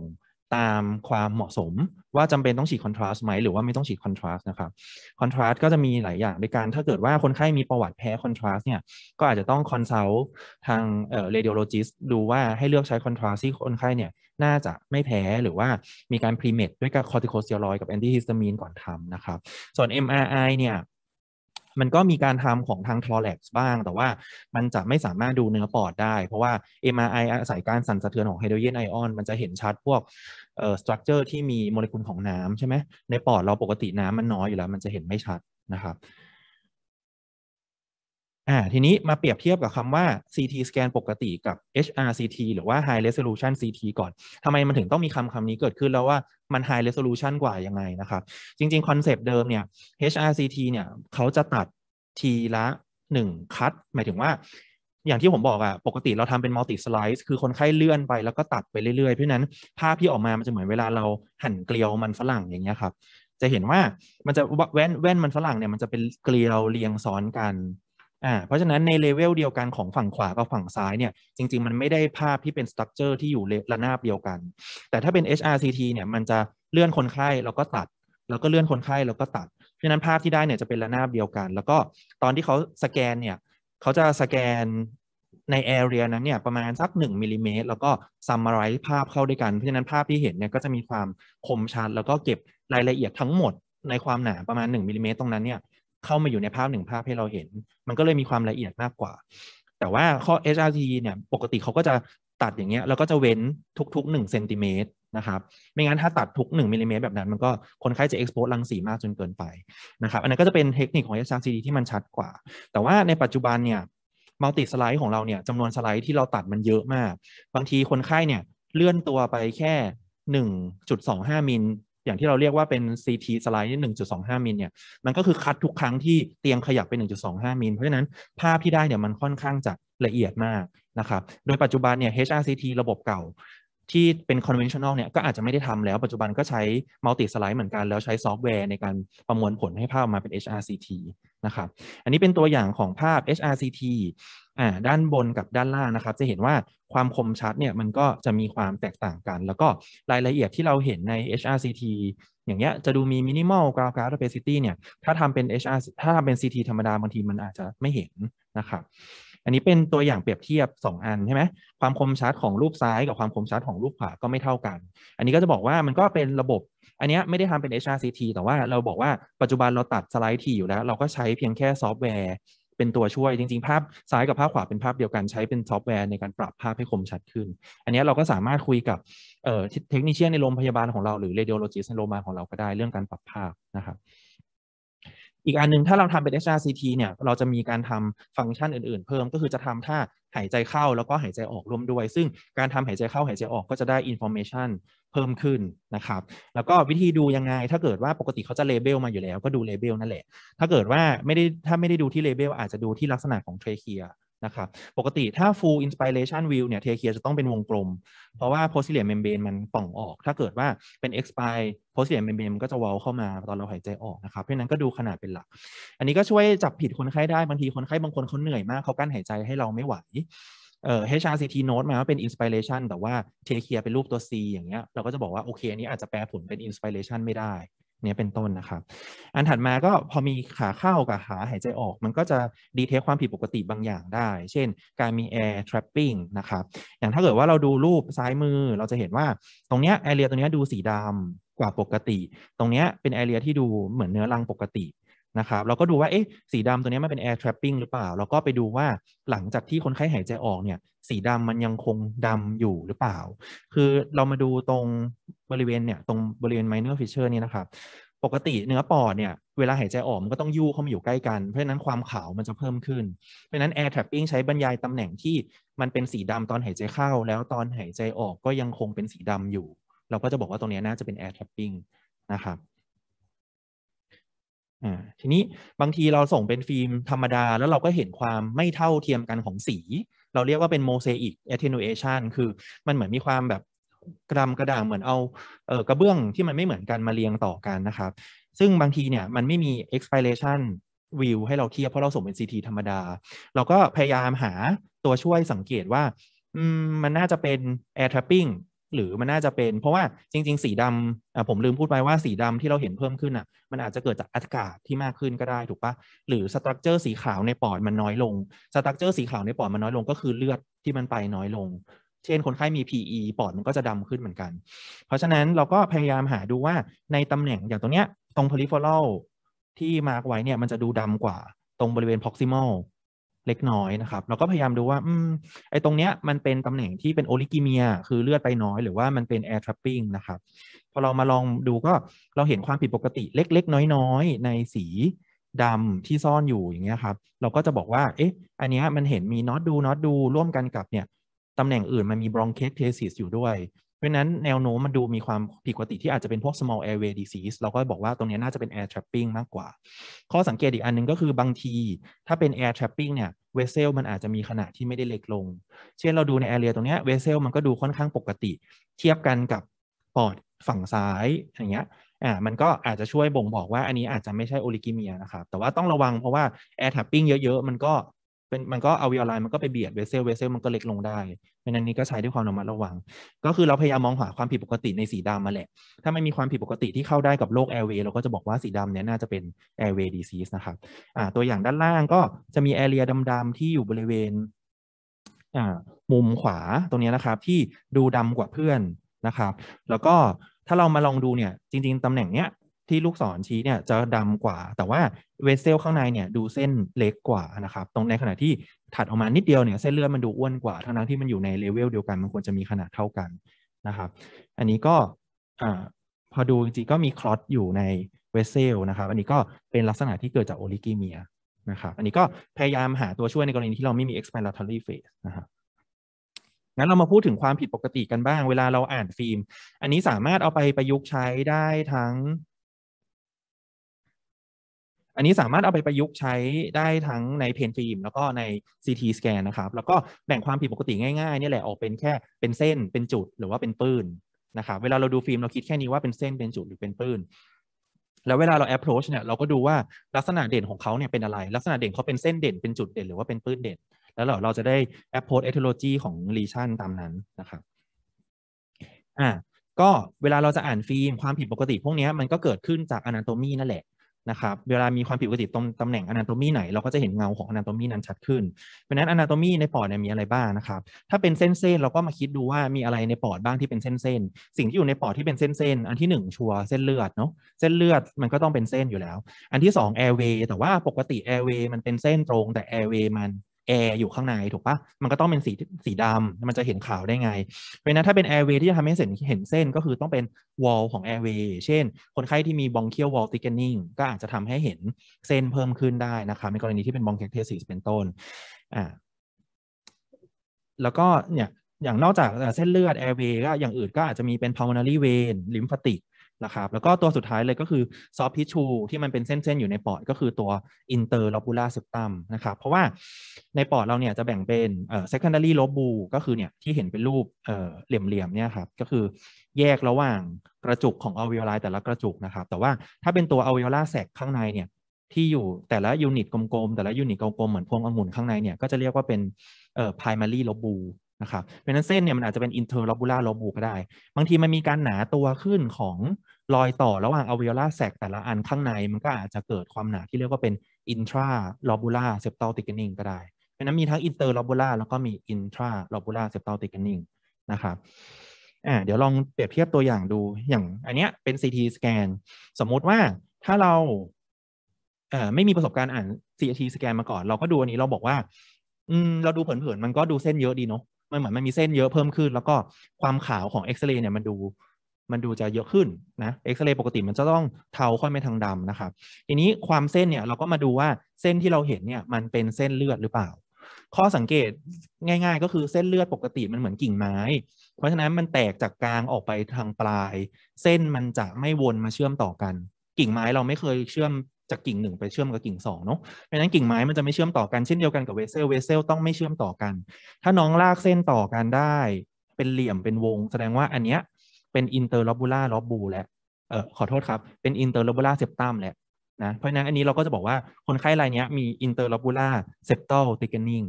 ตามความเหมาะสมว่าจำเป็นต้องฉีดคอนทราสต์ไหมหรือว่าไม่ต้องฉีดคอนทราสต์นะครับคอนทราสต์ก็จะมีหลายอย่างในการถ้าเกิดว่าคนไข้มีประวัติแพ้คอนทราสต์เนี่ยก็อาจจะต้องคอนซัลท์ทางเอ่อเรดิโอโลจิสต์ดูว่าให้เลือกใช้คอนทราสต์ที่คนไข้เนี่ยน่าจะไม่แพ้หรือว่ามีการพรีเมดด้วยกับคอร์ติโคสเตียรอยกับแอนติฮิสตามีนก่อนทำนะครับ ส่วน MRI เนี่ยมันก็มีการทำของทางเล็กซ์บ้าง แต่ว่ามันจะไม่สามารถดูเนื้อปอดได้ เพราะว่า MRI อาศัยการสั่นสะเทือนของไฮโดรเจนไอออนมันจะเห็นชัดพวกเอ่อสตรัคเจอร์ที่มีโมเลกุลของน้ำใช่ไหมในปอดเราปกติน้ำมันน้อยอยู่แล้ว มันจะเห็นไม่ชัดนะครับอ่าทีนี้มาเปรียบเทียบกับคำว่า CT scan ปกติกับ HRCT หรือว่า High Resolution CT ก่อน ทำไมมันถึงต้องมีคำคำนี้เกิดขึ้นแล้วว่ามัน High Resolution กว่ายังไงนะครับ จริง ๆ คอนเซปต์เดิมเนี่ย HRCT เนี่ยเขาจะตัดทีละหนึ่งคัด หมายถึงว่า อย่างที่ผมบอกอะปกติเราทำเป็นมัลติสไลซ์คือคนไข้เลื่อนไปแล้วก็ตัดไปเรื่อยๆ เพราะนั้น ภาพที่ออกมามันจะเหมือนเวลาเราหั่นเกลียวมันฝรั่งอย่างเงี้ยครับ จะเห็นว่ามันจะแว่นแว่นมันฝรั่งเนี่ย มันจะเป็นเกลียวเรียงซ้อนกันอ่าเพราะฉะนั้นในเลเวลเดียวกันของฝั่งขวากับฝั่งซ้ายเนี่ยจริงๆมันไม่ได้ภาพที่เป็นสตั๊กเจอร์ที่อยู่ระนาบเดียวกัน แต่ถ้าเป็น HRCT เนี่ยมันจะเลื่อนคนไข้แล้วก็ตัด แล้วก็เลื่อนคนไข้แล้วก็ตัด เพราะฉะนั้นภาพที่ได้เนี่ยจะเป็นระนาบเดียวกัน แล้วก็ตอนที่เขาสแกนเนี่ยเขาจะสแกนในแอเรียนั้นเนี่ยประมาณสัก1มิลิเมตรแล้วก็ซัมมาไรส์ภาพเข้าด้วยกันเพราะฉะนั้นภาพที่เห็นเนี่ยก็จะมีความคมชัดแล้วก็เก็บรายละเอียดทั้งหมดในความหนาประมาณ1มิลิเมตรตรงนั้นเนี่ยเข้ามาอยู่ในภาพหนึ่งภาพให้เราเห็น มันก็เลยมีความละเอียดมากกว่า แต่ว่าข้อ HRT เนี่ยปกติเขาก็จะตัดอย่างเงี้ยแล้วก็จะเว้นทุก ๆ1เซนติเมตรนะครับ ไม่งั้นถ้าตัดทุก1มิลิเมตรแบบนั้น มันก็คนไข้จะเอ็กซ์โพสรังสีมากจนเกินไปนะครับอันนั้นก็จะเป็นเทคนิคของ HRT ที่มันชัดกว่า แต่ว่าในปัจจุบันเนี่ยมัลติสไลด์ของเราเนี่ยจำนวนสไลด์ที่เราตัดมันเยอะมาก บางทีคนไข้เนี่ยเลื่อนตัวไปแค่1.25มิลอย่างที่เราเรียกว่าเป็น CT สไลด์ี่1.25 มิลเนี่ย มันก็คือคัดทุกครั้งที่เตียงขยับเป็น 1.25 มิล เพราะฉะนั้นภาพที่ได้เนี่ยมันค่อนข้างจะละเอียดมากนะครับ โดยปัจจุบันเนี่ย HRCT ระบบเก่าที่เป็น conventional เนี่ย ก็อาจจะไม่ได้ทำแล้วปัจจุบันก็ใช้ multi slide เหมือนกันแล้วใช้ซอฟต์แวร์ ในการประมวลผลให้ภาพมาเป็น HRCT นะครับอันนี้เป็นตัวอย่างของภาพ HRCT อ่าด้านบนกับด้านล่างนะครับจะเห็นว่าความคมชัดเนี่ยมันก็จะมีความแตกต่างกัน แล้วก็รายละเอียดที่เราเห็นใน HRCT อย่างเงี้ยจะดูมีมินิมอลกราวกราฟเปซิตี้เนี่ยถ้าทำเป็น HR ถ้าทำเป็น CT ธรรมดาบางทีมันอาจจะไม่เห็นนะครับอันนี้เป็นตัวอย่างเปรียบเทียบ 2 อันใช่ไหมความคมชัดของรูปซ้าย กับความคมชัดของรูปขวาก็ไม่เท่ากัน อันนี้ก็จะบอกว่ามันก็เป็นระบบอันนี้ไม่ได้ทำเป็น HRCT แต่ว่าเราบอกว่าปัจจุบันเราตัด สไลด์ทีอยู่แล้ว เราก็ใช้เพียงแค่ซอฟต์แวร์ เป็นตัวช่วย จริงๆ ภาพซ้ายกับภาพขวาเป็นภาพเดียวกันใช้เป็นซอฟต์แวร์ ในการปรับภาพให้คมชัดขึ้น อันนี้เราก็สามารถคุยกับเทคนิคเชียนในโรงพยาบาลของเราหรือเรดิโอโลจิสในโรงพยาบาลของเราก็ได้เรื่องการปรับภาพนะครับอีกอันนึงถ้าเราทำเป็น HRCT เนี่ยเราจะมีการทำฟังก์ชันอื่นๆ เพิ่มก็คือจะทำท่าหายใจเข้าแล้วก็หายใจออกร่วมด้วย ซึ่งการทำหายใจเข้าหายใจออกก็จะได้อินโฟเมชันเพิ่มขึ้นนะครับ แล้วก็วิธีดูยังไง ถ้าเกิดว่าปกติเขาจะเลเบลมาอยู่แล้วก็ดูเลเบลนั่นแหละ ถ้าเกิดว่าไม่ได้ถ้าไม่ได้ดูที่เลเบลอาจจะดูที่ลักษณะของเทรเคียนะครับ ปกติถ้า full inspiration view เนี่ยเทเคียจะต้องเป็นวงกลม เพราะว่า posterior membrane มันป่องออก ถ้าเกิดว่าเป็น expire posterior membrane มันก็จะวอลเข้ามาตอนเราหายใจออกนะครับ เพราะนั้นก็ดูขนาดเป็นหลัก อันนี้ก็ช่วยจับผิดคนไข้ได้บางทีคนไข้บางคนเขาเหนื่อยมากเขากั้นหายใจให้เราไม่ไหวเอ่อ HRCT Note มาว่าเป็น Inspiration แต่ว่าเทเคียเป็นรูปตัว C อย่างเงี้ยเราก็จะบอกว่าโอเคอันนี้อาจจะแปลผลเป็น Inspiration ไม่ได้เนี่ยเป็นต้นนะครับ อันถัดมาก็พอมีขาเข้ากับขาหายใจออก มันก็จะดีเทคความผิดปกติบางอย่างได้ เช่น การมี air trapping นะครับ อย่างถ้าเกิดว่าเราดูรูปซ้ายมือเราจะเห็นว่าตรงเนี้ย area ตรงเนี้ยดูสีดำกว่าปกติ ตรงเนี้ยเป็น area ที่ดูเหมือนเนื้อรังปกตินะครับเราก็ดูว่าเอ๊ะสีดำตัวนี้มันเป็น air trapping หรือเปล่า แล้วก็ไปดูว่าหลังจากที่คนไข้หายใจออกเนี่ยสีดำมันยังคงดำอยู่หรือเปล่า คือเรามาดูตรงบริเวณเนี่ยตรงบริเวณ minor fissure นี่นะครับปกติเนื้อปอดเนี่ยเวลาหายใจออกมันก็ต้องยู่เข้ามาอยู่ใกล้กัน เพราะฉะนั้นความขาวมันจะเพิ่มขึ้น เพราะฉะนั้น air trapping ใช้บรรยายตำแหน่งที่มันเป็นสีดำตอนหายใจเข้า แล้วตอนหายใจออกก็ยังคงเป็นสีดำอยู่ เราก็จะบอกว่าตรงนี้น่าจะเป็น air trapping นะครับอทีนี้บางทีเราส่งเป็นฟิล์มธรรมดา แล้วเราก็เห็นความไม่เท่าเทียมกันของสี เราเรียกว่าเป็นโมเสอิกแอทนูเอชันคือมันเหมือนมีความแบบกรดมกระด่าง เหมือนเอาเออกระเบื้องที่มันไม่เหมือนกันมาเรียงต่อกันนะครับ ซึ่งบางทีเนี่ยมันไม่มี expiration view ให้เราเทียบเพราะเราส่งเป็น CT ธรรมดา เราก็พยายามหาตัวช่วยสังเกตว่า มันน่าจะเป็น air trapping หรือมันน่าจะเป็นเพราะว่าจริงๆ สีดำผมลืมพูดไปว่าสีดำที่เราเห็นเพิ่มขึ้นอ่ะมันอาจจะเกิดจากอากาศที่มากขึ้นก็ได้ถูกปะหรือสตรัคเจอร์สีขาวในปอดมันน้อยลงสตรัคเจอร์สีขาวในปอดมันน้อยลงก็คือเลือดที่มันไปน้อยลง เช่นคนไข้มี PE ปอดมันก็จะดำขึ้นเหมือนกัน เพราะฉะนั้นเราก็พยายามหาดูว่าในตำแหน่งอย่างตรงเนี้ยตรง p e r i อร e r a l ที่มาร์กไว้เนี่ยมันจะดูดำกว่าตรงบริเวณ proximal เล็กน้อยนะครับ เราก็พยายามดูว่า อืม ไอ้ตรงเนี้ยมันเป็นตำแหน่งที่เป็นโอลิกิเมีย คือเลือดไปน้อยหรือว่ามันเป็นแอร์ทรัพปิ้งนะครับ พอเรามาลองดูก็เราเห็นความผิดปกติเล็ก ๆ น้อย ๆ ในสีดำที่ซ่อนอยู่อย่างเงี้ยครับ เราก็จะบอกว่า เอ๊ะ อันเนี้ยมันเห็นมีน็อตดูน็อตดูร่วมกันกับเนี่ยตำแหน่งอื่นมันมีบรองเคสเทสิสอยู่ด้วยพราะนั้นแนวโน้มมันดูมีความผิดปกติที่อาจจะเป็นพวก small airway disease เราก็บอกว่าตรงนี้น่าจะเป็น air trapping มากกว่า ข้อสังเกตอีกอันนึงก็คือบางที ถ้าเป็น air trapping เนี่ยเวสเซลมันอาจจะมีขนาดที่ไม่ได้เล็กลง เช่นเราดูใน a r e a ตรงนี้เวสเซลมันก็ดูค่อนข้างปกติ เทียบกันกับปอดฝั่งซ้าย อย่างเงี้ย อ่า มันก็อาจจะช่วยบ่งบอกว่าอันนี้อาจจะไม่ใช่โอลิกิเมียนะครับ แต่ว่าต้องระวังเพราะว่าแอร์ทับปิ้งเยอะ ๆ มันก็เป็นมันก็เอาวิออนไลน์ มันก็ไปเบียดเวเซลเวเซล มันก็เล็กลงได้ เพราะนั้นนี้ก็ใช้ด้วยความระมัดระวัง ก็คือเราพยายามมองหาความผิดปกติในสีดำมาแหละ ถ้าไม่มีความผิดปกติที่เข้าได้กับโรคแอร์เวย์เราก็จะบอกว่าสีดำเนี้ยน่าจะเป็นแอร์เวย์ดีซีสนะครับอ่าตัวอย่างด้านล่างก็จะมีแอเรียดำๆที่อยู่บริเวณอ่ามุมขวาตรงนี้นะครับที่ดูดำกว่าเพื่อนนะครับ แล้วก็ถ้าเรามาลองดูเนี่ยจริง ๆตำแหน่งเนี้ยที่ลูกศรชี้เนี่ยจะดำกว่า แต่ว่าเวสเซลข้างในเนี่ยดูเส้นเล็กกว่านะครับ ตรงในขณะที่ถัดออกมานิดเดียวเนี่ยเส้นเลือดมันดูอ้วนกว่าทั้งนั้นที่มันอยู่ในเลเวลเดียวกันมันควรจะมีขนาดเท่ากันนะครับอันนี้ก็พอดูจริงๆก็มีคลอตอยู่ในเวสเซลนะครับ อันนี้ก็เป็นลักษณะที่เกิดจากโอลิกิเมียนะครับอันนี้ก็พยายามหาตัวช่วยในกรณีที่เราไม่มี expiratory phase นะครับงั้นเรามาพูดถึงความผิดปกติกันบ้างเวลาเราอ่านฟิล์มอันนี้สามารถเอาไปประยุกต์ใช้ได้ทั้งอันนี้สามารถเอาไปประยุกต์ใช้ได้ทั้งในเพนฟิล์มแล้วก็ใน CT สแกนนะครับ แล้วก็แบ่งความผิดปกติง่ายๆนี่แหละ ออกเป็นแค่เป็นเส้น เป็นจุดหรือว่าเป็นปื้นนะครับ เวลาเราดูฟิล์มเราคิดแค่นี้ว่าเป็นเส้นเป็นจุดหรือเป็นปื้น แล้วเวลาเรา approach เนี่ยเราก็ดูว่าลักษณะเด่นของเขาเนี่ยเป็นอะไร ลักษณะเด่นเขาเป็นเส้นเด่นเป็นจุดเด่นหรือว่าเป็นปื้นเด่น แล้วเราเราจะได้ approach etiology ของ lesion ตามนั้นนะครับอ่าก็เวลาเราจะอ่านฟิล์มความผิดปกติพวกนี้มันก็เกิดขึ้นจาก anatomy นั่นแหละนะครับเวลามีความผิดปกติ ตรงตำแหน่งอนาโตมีไหน เราก็จะเห็นเงาของอนาโตมีนั้น ชัดขึ้นเพราะนั้นอนาโตมีใน ปอด เนี่ย มี อะไร บ้าง นะครับ ถ้าเป็น เส้นเส้น เราก็มาคิดดูว่ามีอะไรใน ปอด บ้างที่เป็นเส้นเส้น สิ่ง ที่ อยู่ในปอด ที่เป็นเส้น เส้น อันที่ 1 ชัวเส้นเลือด เนาะเส้นเลือด มันก็ต้องเป็นเส้นอยู่แล้ว อันที่ 2 airway แต่ว่าปกติ airway มัน เป็น เส้น ตรง แต่ airway มันแอร์อยู่ข้างในถูกปะมันก็ต้องเป็นสีสีดำ มันจะเห็นขาวได้ไง เพราะนั้นถ้าเป็นแอร์เวย์ที่จะทำให้เห็นเห็นเส้นก็คือต้องเป็นวอลของแอร์เวย์เช่นคนไข้ที่มีบองเคียววอลติเกนนิ่งก็อาจจะทำให้เห็นเส้นเพิ่มขึ้นได้นะคะในกรณีที่เป็นบองเคียเทสิสเป็นต้น อ่า แล้วก็เนี่ย อย่างนอกจากเส้นเลือดแอร์เวย์ก็อย่างอื่นก็อาจจะมีเป็น pulmonary vein l y m p h a t i นะครับ แล้วก็ตัวสุดท้ายเลยก็คือ ซอฟพิชูที่มันเป็นเส้นๆ อยู่ในปอดก็คือตัวอินเตอร์ลอบูล่าเซปตัมนะครับ เพราะว่าในปอดเราเนี่ยจะแบ่งเป็นเอ่อ secondary lobu ก็คือเนี่ยที่เห็นเป็นรูปเอ่อเหลี่ยมๆเนี่ยครับก็คือแยกระหว่างกระจุกของอวัยวะแต่ละกระจุกนะครับ แต่ว่าถ้าเป็นตัวอวัยวะแสกข้างในเนี่ยที่อยู่แต่ละยูนิตกลม ๆ แต่ละยูนิตกลมๆเหมือนพวงองุ่นข้างในเนี่ยก็จะเรียกว่าเป็นเอ่อ primary lobu นะครับเพราะนั้นเส้นเนี่ยมันอาจจะเป็นอินเทอร์ลอบูล่าลอบูก็ได้ บางทีมันมีการหนาตัวขึ้นของรอยต่อระหว่างอวัยวะแสกแต่ละอันข้างในมันก็อาจจะเกิดความหนาที่เรียกว่าเป็น intra lobular septal thickening ก็ได้ เพราะนั้นมีทั้ง inter lobular แล้วก็มี intra lobular septal thickening นะครับอ่าเดี๋ยวลองเปรียบเทียบตัวอย่างดู อย่างอันเนี้ยเป็น CT scan สมมุติว่าถ้าเราเอ่อไม่มีประสบการณ์อ่าน CT scan มาก่อน เราก็ดูอันนี้เราบอกว่าอืมเราดูเผินๆมันก็ดูเส้นเยอะดีเนาะมันเหมือนมันมีเส้นเยอะเพิ่มขึ้น แล้วก็ความขาวของเอ็กซเรย์เนี่ยมันดูมันดูจะเยอะขึ้นนะเอ็กซเรย์ปกติมันจะต้องเทาค่อยไปทางดำนะครับ ทีนี้ความเส้นเนี่ยเราก็มาดูว่าเส้นที่เราเห็นเนี่ยมันเป็นเส้นเลือดหรือเปล่า ข้อสังเกตง่าย ๆ ก็คือเส้นเลือดปกติมันเหมือนกิ่งไม้ เพราะฉะนั้นมันแตกจากกลางออกไปทางปลาย เส้นมันจะไม่วนมาเชื่อมต่อกัน กิ่งไม้เราไม่เคยเชื่อมจากกิ่งหนึ่งไปเชื่อมกับกิ่งสองเนาะ เพราะนั้นกิ่งไม้มันจะไม่เชื่อมต่อกันเช่นเดียวกันกับเวสเซล เวสเซลต้องไม่เชื่อมต่อกัน ถ้าน้องลากเส้นต่อกันได้เป็นเหลี่ยมเป็นวง แสดงว่าอันเนี้ยเป็นอินเตอร์ลอบูล่าลอบูและ เออขอโทษครับเป็นอินเตอร์ลอบูล่าเซปตัมแหละนะ เพราะนั้นอันนี้เราก็จะบอกว่าคนไข้รายนี้มีอินเตอร์ลอบูล่าเซปตัลติเกนิ่ง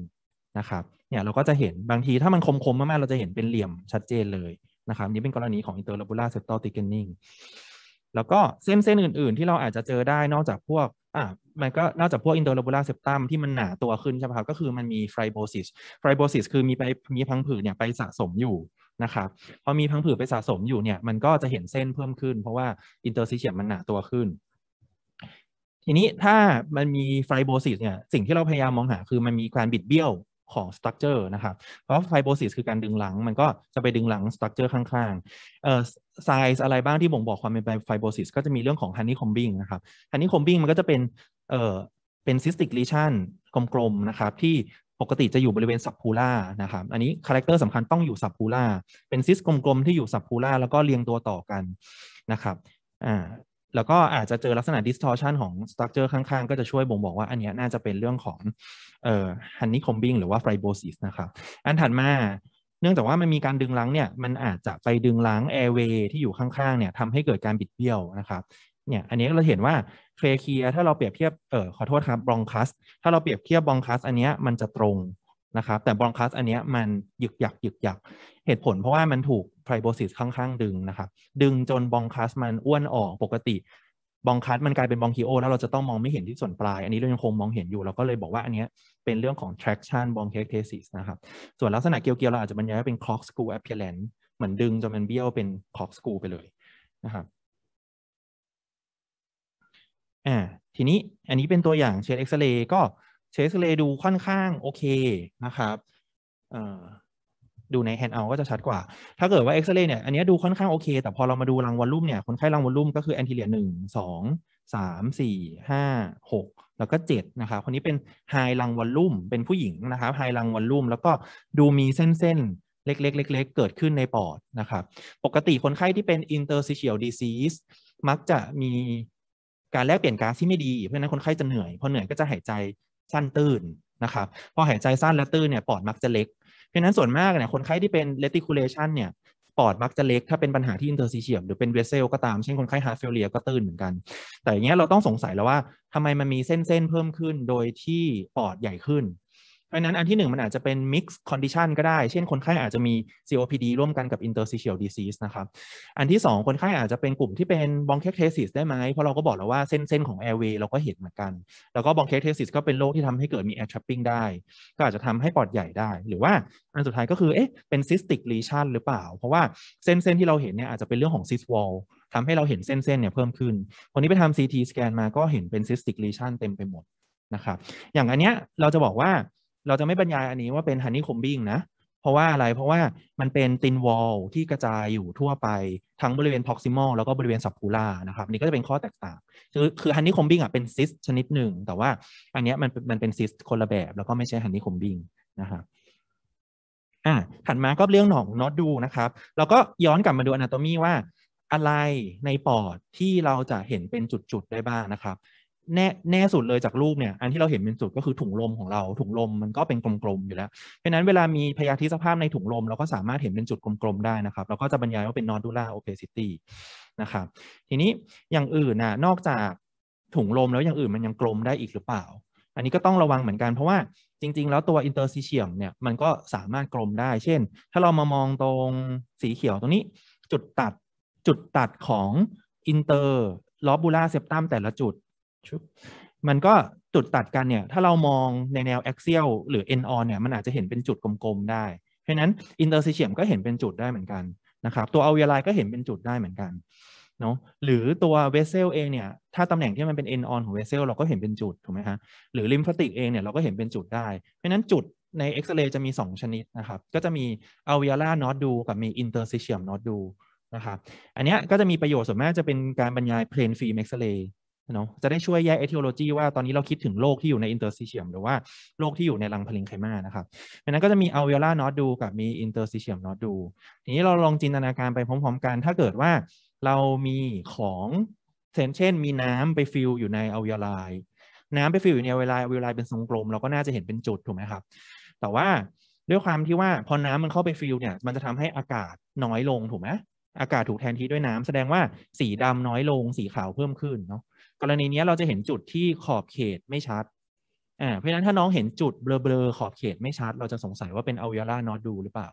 นะครับเนี่ยเราก็จะเห็นบางทีถ้ามันคมๆมากๆเราจะเห็นเป็นเหลี่ยมชัดเจนเลยนะครับนี่เป็นกรณีของอินเตอร์ลอบูล่าเซปตัลติเกนิ่งแล้วก็เส้นเส้นอื่น ๆ ที่เราอาจจะเจอได้นอกจากพวกอ่ามันก็นอกจากพวกอินโดโลบูลาเซปตัมที่มันหนาตัวขึ้นใช่ไหมครับก็คือมันมีไฟโบซิสไฟโบซิสคือมีไปมีพังผืดเนี่ยไปสะสมอยู่นะครับพอมีพังผืดไปสะสมอยู่เนี่ย มันก็จะเห็นเส้นเพิ่มขึ้น เพราะว่าอินเตอร์ซิเชียมมันหนาตัวขึ้นทีนี้ถ้ามันมีไฟโบซิสเนี่ยสิ่งที่เราพยายามมองหาคือมันมีการบิดเบี้ยวของสตรัคเจอร์นะครับ เพราะไฟโบซิสคือการดึงหลัง มันก็จะไปดึงหลังสตรัคเจอร์ข้างๆ เอ่อไซส์อะไรบ้างที่บ่งบอกความเป็นไฟโบซิสก็จะมีเรื่องของฮันนี่คอมบิงนะครับ ฮันนี่คอมบิงมันก็จะเป็นเอ่อเป็นซิสติกลิชันกลมๆ นะครับ ที่ปกติจะอยู่บริเวณสับพูล่านะครับอันนี้คาแรคเตอร์สำคัญต้องอยู่สับพูล่าเป็นซิสกลมๆที่อยู่สับพูล่าแล้วก็เรียงตัวต่อกันนะครับอ่าแล้วก็อาจจะเจอลักษณะ distortion ของ structure ข้างๆ ก็จะช่วยบ่งบอกว่า อันนี้น่าจะเป็นเรื่องของเอ่อ honeycombing หรือว่า fibrosis นะครับ อันถัดมาเนื่องจากว่ามันมีการดึงล้างเนี่ย มันอาจจะไปดึงล้าง airway ที่อยู่ข้างๆ เนี่ยทำให้เกิดการบิดเบี้ยวนะครับ เนี่ย อันนี้เราเห็นว่าเคเคียถ้าเราเปรียบเทียบ เออขอโทษครับบรองคัสถ้าเราเปรียบเทียบบรองคัสอันนี้มันจะตรงนะครับ แต่บรองคัสอันนี้มันหยึกหยักหยึกหยัก เหตุผลเพราะว่ามันถูกไฟโบซิสค่อนข้างดึงนะครับ ดึงจน บองคัสมัน อ้วนออกปกติ บองคัสมันกลาย เป็น บองคิโอ แล้วเราจะต้องมองไม่เห็นที่ส่วนปลาย อันนี้เรายังคงมองเห็นอยู่เราก็เลยบอกว่า อันนี้เป็นเรื่องของ traction b o n เ a k เท s i s นะ ครับ ส่วนลักษณะเกี่ยว ๆ เรา อาจจะบรรยายว่าเป็น clock screw appearance เหมือนดึงจนมันเบี้ยวเป็น clock screw ไปเลยนะครับ อ่า ทีนี้อันนี้เป็นตัวอย่างเชสเอ็กซเรย์ก็เชสเอ็กซเรย์ดูค่อนข้างโอเคนะครับอ่าดูในแฮนด์เอาก็จะชัดกว่า ถ้าเกิดว่าเอ็กซเรย์เนี่ย อันนี้ดูค่อนข้างโอเค แต่พอเรามาดูรังวอลลุ่มเนี่ย คนไข้รังวอลลุ่มก็คือแอนทีเลียหนึ่งสองสามสี่ห้าหกแล้วก็เจ็ดนะครับ คนนี้เป็นไฮรังวอลลุ่มเป็นผู้หญิงนะครับไฮรังวอลลุ่มแล้วก็ดูมีเส้นเส้นเล็กๆเล็กๆ เกิดขึ้นในปอดนะครับ ปกติคนไข้ที่เป็น interstitial disease มักจะมีการแลกเปลี่ยนก๊าซที่ไม่ดี เพราะนั้นคนไข้จะเหนื่อย พอเหนื่อยก็จะหายใจสั้นตื้นนะครับ พอหายใจสั้นและตื้นเนี่ย ปอดมักจะเล็กเพราะนั้นส่วนมากเนี่ยคนไข้ที่เป็น reticulation เนี่ยปอดมักจะเล็ก ถ้าเป็นปัญหาที่ i n t e r s t i t i a l หรือเป็น vessel ก็ตามเช่นคนไข้ heart failure ก็ตื่นเหมือนกัน แต่อย่างเงี้ยเราต้องสงสัยแล้วว่า ทำไมมันมีเส้นเส้นเพิ่มขึ้นโดยที่ปอดใหญ่ขึ้นพราะนั้นอันที่หนึ่งมันอาจจะเป็น mix condition ก็ได้ เช่นคนไข้อาจจะมี COPD ร่วมกันกับ interstitial disease นะครับ อันที่สองคนไข้อาจจะเป็นกลุ่มที่เป็น bronchiectasis ได้ไหมเพราะเราก็บอกแล้วว่าเส้นเส้นของ airway เราก็เห็นเหมือนกัน แล้วก็ bronchiectasis ก็เป็นโรคที่ทำให้เกิดมี air trapping ได้ ก็อาจจะทำให้ปอดใหญ่ได้ หรือว่าอันสุดท้ายก็คือเอ๊ะเป็น cystic lesion หรือเปล่า เพราะว่าเส้นเส้นที่เราเห็นเนี่ยอาจจะเป็นเรื่องของ cyst wall ทำให้เราเห็นเส้นเส้นเนี่ยเพิ่มขึ้นคนนี้ไปทำ CT scan มาก็เห็นเป็น cystic lesion เต็มไปหมดนะครับอย่างอันเนี้ยเราจะบอกว่าเราจะไม่บรรยายอันนี้ว่าเป็นฮันนี่คอมบิงนะ เพราะว่าอะไร เพราะว่ามันเป็นตินวอลที่กระจายอยู่ทั่วไปทั้งบริเวณ proximal แล้วก็บริเวณ s ับ p ูล่านะครับนี่ก็จะเป็นข้อแตกต่างคือคือฮันนี่คอมบิงอ่ะเป็นซิสชนิดหนึ่งแต่ว่าอันเนี้ยมันมันเป็นซิสคนละแบบ แล้วก็ไม่ใช่ฮันนี่คอมบิงนะครับอ่าถัดมาก็เรื่องหนองน็อตดูนะครับแล้วก็ย้อนกลับมาดูอนาโตมีว่าอะไรในปอดที่เราจะเห็นเป็นจุดๆได้บ้างนะครับแน่แน่สุดเลยจากรูปเนี่ยอันที่เราเห็นเป็นสุดก็คือถุงลมของเรา ถุงลมมันก็เป็นกลมๆอยู่แล้ว เพราะนั้นเวลามีพยาธิสภาพในถุงลมเราก็สามารถเห็นเป็นจุดกลมๆได้นะครับเราก็จะบรรยายว่าเป็นนอดูล่าโอเปซิตี้นะครับ ทีนี้อย่างอื่นนะนอกจากถุงลมแล้วอย่างอื่นมันยังกลมได้อีกหรือเปล่า อันนี้ก็ต้องระวังเหมือนกันเพราะว่าจริงๆ แล้วตัวอินเตอร์ซีเชียมเนี่ยมันก็สามารถกลมได้ เช่น ถ้าเรามามองตรงสีเขียวตรงนี้จุดตัดจุดตัดของอินเตอร์ลอบูล่าเซปตัมแต่ละจุดชุบมันก็จุดตัดกันเนี่ยถ้าเรามองในแนวแอเซียลหรือ end อ n เนี่ยมันอาจจะเห็นเป็นจุดกลมๆได้ เพราะนั้นอิเตอร์ s ซเชียมก็เห็นเป็นจุดได้เหมือนกันนะครับตัวอาเวลายก็เห็นเป็นจุดได้เหมือนกันเนาะหรือตัวเวสเซลเองเนี่ยถ้าตำแหน่งที่มันเป็น end อ n ของเวสเซลเราก็เห็นเป็นจุดถูกไหมฮะหรือลิมฟติกเองเนี่ยเราก็เห็นเป็นจุดได้ เพราะนั้นจุดในเอ็กซเรย์จะมี 2 ชนิดนะครับก็จะมีอ l v e o ล่ r น o ดูกับมีอิเตอร์ s ซเชียมนอตดูนะครับอันนี้ก็จะมีประโยชน์ส่วนมากจะเป็นการบรรยายนฟรีเอ็กซเรย์เนาะจะได้ช่วยแยกเอทิโอโลจีว่าตอนนี้เราคิดถึงโรคที่อยู่ในอินเตอร์ซิเชียม หรือว่าโรคที่อยู่ในรังผลิงไขมานะครับดังนั้นก็จะมีอัลเวลานอตดูกับมีอินเตอร์ซิเชียมนอตดู ทีนี้เราลองจินตนาการไปพร้อมๆกัน ถ้าเกิดว่าเรามีของเช่นมีน้ำไปฟิลอยู่ในอัลเวลายน้ำไปฟิลอยู่ในอัลเวลายอัลเวลายเป็นทรงกลมเราก็น่าจะเห็นเป็นจุดถูกไหมครับ แต่ว่าด้วยความที่ว่าพอน้ำมันเข้าไปฟิลเนี่ย มันจะทำให้อากาศน้อยลงถูกไหมอากาศถูกแทนที่ด้วยน้ำแสดงว่าสีดำน้อยลง สีขาวเพิ่มขึ้นเนาะกรณีนี้เราจะเห็นจุดที่ขอบเขตไม่ชัดอ่าเพราะฉะนั้นถ้าน้องเห็นจุดเบลอๆขอบเขตไม่ชัด เราจะสงสัยว่าเป็นอวัยวะนอดูหรือเปล่า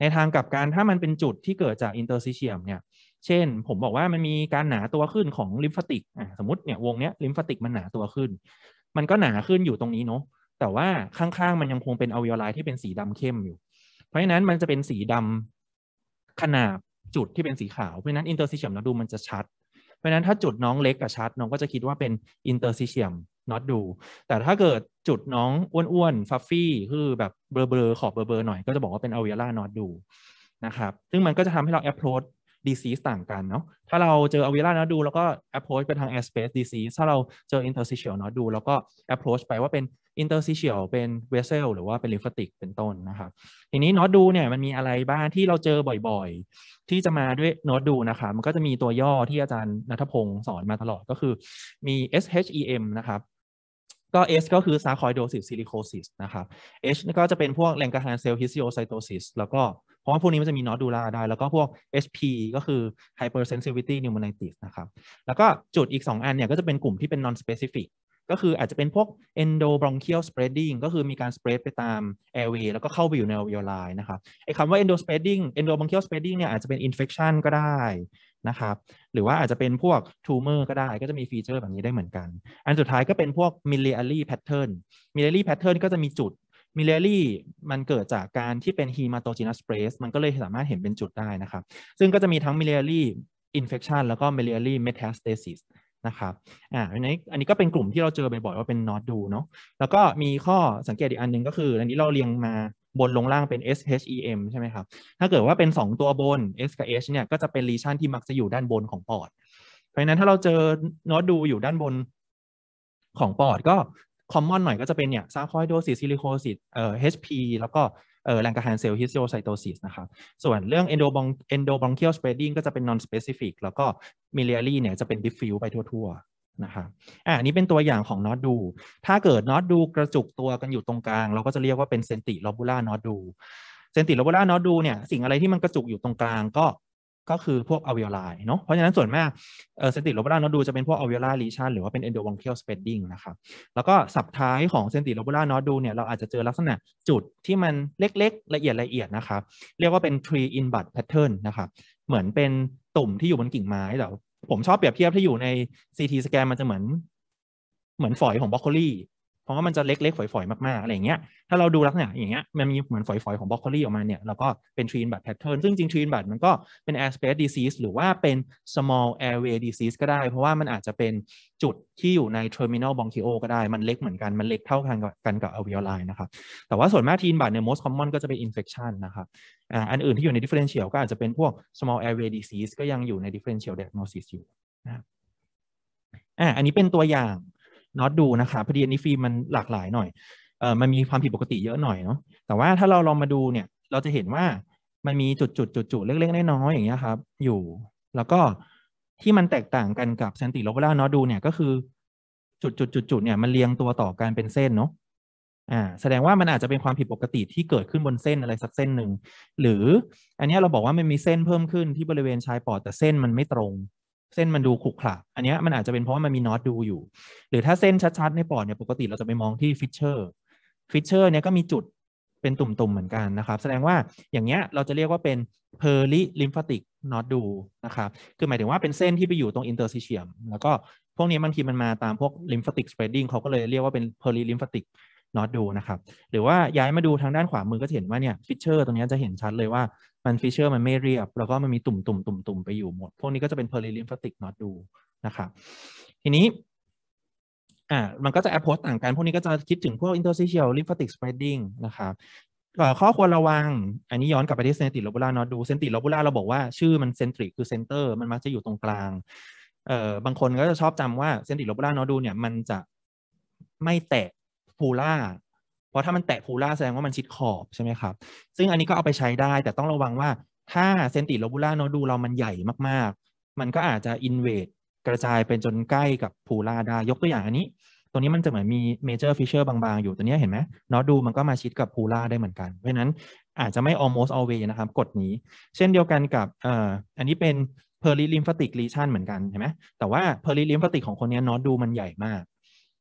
ในทางกับการถ้ามันเป็นจุดที่เกิดจากอินเตอร์ซิเชียมเนี่ย เช่นผมบอกว่ามันมีการหนาตัวขึ้นของลิมฟติกอ่าสมมติเนี่ยวงเนี้ยลิมฟติกมันหนาตัวขึ้น มันก็หนาขึ้นอยู่ตรงนี้เนาะ แต่ว่าข้างๆมันยังคงเป็นอวัยวะที่เป็นสีดำเข้มอยู่ เพราะฉะนั้นมันจะเป็นสีดำขนาบจุดที่เป็นสีขาว เพราะฉะนั้นอินเตอร์ซิเชียมนอดูมันจะชัดเพราะนั้นถ้าจุดน้องเล็กกับชัด น้องก็จะคิดว่าเป็นอินเตอร์ซิเชียมน็อตดูแต่ถ้าเกิดจุดน้องอ้วนๆฟัฟฟี่คือแบบเบลอๆขอบเบลอๆหน่อยก็จะบอกว่าเป็นอวีย่าน็อตดูนะครับ ซึ่งมันก็จะทำให้เราแอปโรดดีซีสต่างกันเนาะ ถ้าเราเจออวล่านาะดูแล้วก็ approach ไปทาง air space disease ถ้าเราเจอ interstitial นาะดู แล้วก็ approach ไปว่าเป็น interstitial เป็น vessel หรือว่าเป็น lymphatic เป็นต้น นะครับ ทีนี้เนาะดูเนี่ยมันมีอะไรบ้างที่เราเจอบ่อยๆ ที่จะมาด้วยเนาะดูนะคะมันก็จะมีตัวย่อที่อาจารย์นัทพงศ์สอนมาตลอดก็คือมี SHEM นะครับ ก็ S ก็คือซาคอยโดซิสซิลิโคซิสนะครับ H ก็จะเป็นพวกแรงกระหานเซลล์ฮิสโ o ไซโตซิสแล้วก็เพราะว่าพวกนี้มันจะมีนอตดูลาได้ แล้วก็พวก HP ก็คือ hypersensitivity pneumonitis นะครับแล้วก็จุดอีก 2 อันเนี่ยก็จะเป็นกลุ่มที่เป็น non specific ก็คืออาจจะเป็นพวก endobronchial spreading ก็คือมีการ spread ไปตาม airway แล้วก็เข้าไปอยู่ใน alveoli นะครับไอ้คำว่า endo spreading endobronchial spreading เนี่ยอาจจะเป็น infection ก็ได้นะครับหรือว่าอาจจะเป็นพวก tumor ก็ได้ ก็จะมีฟีเจอร์แบบนี้ได้เหมือนกัน อันสุดท้ายก็เป็นพวก miliary pattern miliary pattern ก็จะมีจุดมิเลรี่มันเกิดจากการที่เป็นฮีมาโตจินัสเพรสมันก็เลยสามารถเห็นเป็นจุดได้นะครับ ซึ่งก็จะมีทั้งมิเลรี่อินเฟคชันแล้วก็มิเลรี่เมทาสเตซิสนะครับอ่าอันนี้อันนี้ก็เป็นกลุ่มที่เราเจอบ่อยๆว่าเป็นนอตดูเนาะแล้วก็มีข้อสังเกตอีกอันหนึ่งก็คือ อันนี้เราเรียงมาบนลงล่างเป็น S H E M ใช่ไหมครับ ถ้าเกิดว่าเป็น 2 ตัวบน S กับ H เนี่ยก็จะเป็นลีชันที่มักจะอยู่ด้านบนของปอด เพราะฉะนั้นถ้าเราเจอนอตดูอยู่ด้านบนของปอดก็คอมมอนหน่อยก็จะเป็นเนี่ยซาคอยโดซิสซิลิโคซิสเอ่อ HP แล้วก็เอ่อแรงกระหานเซลล์ฮิสโตไซโตซิสนะครับส่วนเรื่อง endo ดบอง endo bronchial spreading ก็จะเป็น non specific แล้วก็มเลียรี่เนี่ยจะเป็น diffuse ไปทั่วๆนะครับอ่านี้เป็นตัวอย่างของนอตดูถ้าเกิดนอตดูกระจุกตัวกันอยู่ตรงกลาง เราก็จะเรียกว่าเป็น senti lobular นอตดูเซนติโลบูล่านอดูเนี่ยสิ่งอะไรที่มันกระจุกอยู่ตรงกลางก็ก็คือพวกอเวลไลน์เนาะ เพราะฉะนั้นส่วนมากเซนติโลบูลาเนาะดูจะเป็นพวกอเวลไล a r l e s i o หรือว่าเป็นเอนโดว s งเ l ียลสเปดดิ้งนะครับ แล้วก็สับท้ายของเซนติโลบูลาเนาะดูเนี่ยเราอาจจะเจอลักษณะจุดที่มันเล็ก ๆ ละเอียดละเอียดนะครับเรียกว่าเป็นทรีอินบัตแพทเทิร์นนะครับเหมือนเป็นตุ่มที่อยู่บนกิ่งไม้แต่ผมชอบเปรียบเทียบที่อยู่ใน CT สแกนมันจะเหมือนเหมือนฝอยของบรอกโคลีเพราะว่ามันจะเล็กๆฝอยๆ มาก ๆ อะไรอย่างเงี้ย ถ้าเราดูลักษณะอย่างเงี้ย มันมีเหมือนฝอย ๆ ของบล็อกโคลี่ออกมาเนี่ย เราก็เป็นทรีนบัตแพทเทิร์น ซึ่ง จริงทรีนบัตมันก็เป็นแอร์สเปซดีซีสหรือว่าเป็นสมอลแอร์เวย์ดีซีสก็ได้ เพราะว่ามันอาจจะเป็นจุดที่อยู่ในเทอร์มินอลบองคิโอก็ได้ มันเล็กเหมือนกัน มันเล็กเท่ากันกับนกับ alveoli นะครับ แต่ว่าส่วนมากทรีนบัตเนี่ยคอมมอนก็จะเป็นอินเฟคชันนะครับอันอื่นที่อยู่ในิเฟอเรนเชียลก็อาจจะเป็นพวกสมอลแอร์เวย์ดีซีสก็ยังอยู่ในิเฟอเรนเชียลเดอะโนซิสอยู่นะอ่าอันนี้เป็นตัวอย่างน็อตดูนะคะพอดี อันนี้ฟิล์มมันหลากหลายหน่อยเออมันมีความผิดปกติเยอะหน่อยเนาะแต่ว่าถ้าเราลองมาดูเนี่ยเราจะเห็นว่ามันมีจุดจุดจุดจุดเล็ก ๆ น้อยๆอย่างเงี้ยครับ อยู่ แล้วก็ที่มันแตกต่างกันกับเซนติโลเบล่าน็อตดูเนี่ยก็คือ จุดจุดจุดจุดเนี่ยมันเรียงตัวต่อกันเป็นเส้น เนาะอ่าแสดงว่ามันอาจจะเป็นความผิดปกติที่เกิดขึ้นบนเส้นอะไรสักเส้นหนึ่งหรืออันนี้เราบอกว่ามันมีเส้นเพิ่มขึ้นที่บริเวณชายปอดแต่เส้นมันไม่ตรงเส้นมันดูขรุขระอันนี้มันอาจจะเป็นเพราะว่ามันมีน็อตดูอยู่ หรือถ้าเส้นชัดๆ ในปอดเนี่ย ปกติเราจะไปมองที่ฟิชเชอร์ฟิชเชอร์เนี่ยก็มีจุดเป็นตุ่มๆเหมือนกันนะครับ แสดงว่าอย่างเงี้ยเราจะเรียกว่าเป็น peri l ลิ p h a ติกน็อตดูนะครับ คือหมายถึงว่าเป็นเส้นที่ไปอยู่ตรงอินเตอร์ซิเชียม แล้วก็พวกนี้บางทีมันมาตามพวกลิมฟติกสเปรดดิ้งเขาก็เลยเรียกว่าเป็นเพอร์ลิลิมฟติกน็อตดูนะครับ หรือว่าย้ายมาดูทางด้านขวามือก็จะเห็นว่าเนี่ยฟิชเชอร์ตรงนี้จะเห็นชัดเลยว่ามันฟิชเชอร์มันไม่เรียบ แล้วก็มันมีตุ่มตุ่มตุ่มตุ่มไปอยู่หมด พวกนี้ก็จะเป็นเพอร์ลิลิมฟติกน็อตดูนะครับ ทีนี้อ่ามันก็จะแอปโพสต่างกัน พวกนี้ก็จะคิดถึงพวกอินเตอร์เ i ช l ลลิ p h ิ t i c s p r e ดดิ n งนะครับข้อควรระวัง อันนี้ย้อนกลับไปที่เซนติโลบูลาเนาะดูเซนติโลบูลาเราบอกว่าชื่อมันเซนตริคือเซนเตอร์มันมักจะอยู่ตรงกลางเอ่อบางคนก็จะชอบจำว่าเซนติโลบูลาเนาะดูเนี่ยมันจะไม่แตกพูล่า เพราะถ้ามันแตะพูล่าแสดงว่ามันชิดขอบใช่ไหมครับ ซึ่งอันนี้ก็เอาไปใช้ได้ แต่ต้องระวังว่าถ้าเซนติโลบูล่าโนดูเรามันใหญ่มากๆ มันก็อาจจะอินเวดกระจายเป็นจนใกล้กับพูล่าได้ ยกตัวอย่างอันนี้ ตัวนี้มันจะเหมือนมีเมเจอร์ฟิชเชอร์บางๆ อยู่ ตัวนี้เห็นไหมนะดูมันก็มาชิดกับพูล่าได้เหมือนกัน เพราะนั้นอาจจะไม่ almost always นะครับกฎนี้เช่นเดียวกันกับเอ่ออันนี้เป็น perilymphatic lesion เหมือนกันเห็นไหมแต่ว่า perilymphatic ของคนนี้นะดูมันใหญ่มาก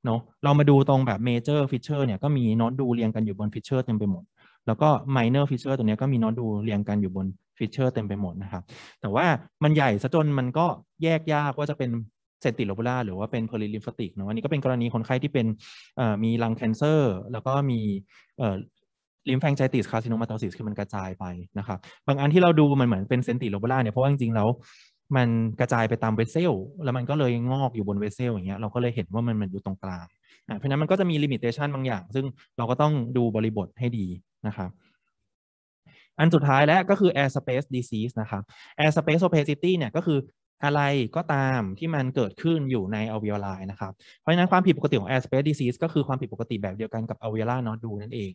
เนาะ เรามาดูตรงแบบ major feature เนี่ยก็มีน้อตดูเรียงกันอยู่บน feature เต็มไปหมด แล้วก็ minor feature ตัวนี้ก็มีน้อตดูเรียงกันอยู่บน feature เต็มไปหมดนะครับ แต่ว่ามันใหญ่ซะจนมันก็แยกยากว่าจะเป็นเซนติโลบูล่าหรือว่าเป็นเพลิลิมฟติกเนาะอันนี้ก็เป็นกรณีคนไข้ที่เป็นมีลังแคนเซอร์แล้วก็มีลิมแฟงไจติสคาซิโนมาตอซิสคือมันกระจายไปนะครับ บางอันที่เราดูมันเหมือนเป็นเซนติโลบูล่าเนี่ยเพราะว่าจริงๆแล้วมันกระจายไปตามเวสเซล แล้วมันก็เลยงอกอยู่บนเวสเซลอย่างเงี้ยเราก็เลยเห็นว่ามันมันอยู่ตรงกลางอ่าเพราะนั้นมันก็จะมีลิมิตเอชันบางอย่าง ซึ่งเราก็ต้องดูบริบทให้ดีนะครับอันสุดท้ายแล้วก็คือ air space disease นะครับ air space opacity เนี่ยก็คืออะไรก็ตามที่มันเกิดขึ้นอยู่ในอวัยวะนะครับ เพราะฉะนั้นความผิดปกติของ a i r s p a c e disease ก็คือความผิดปกติแบบเดียวกันกับอวัยวะนอดูนั่นเอง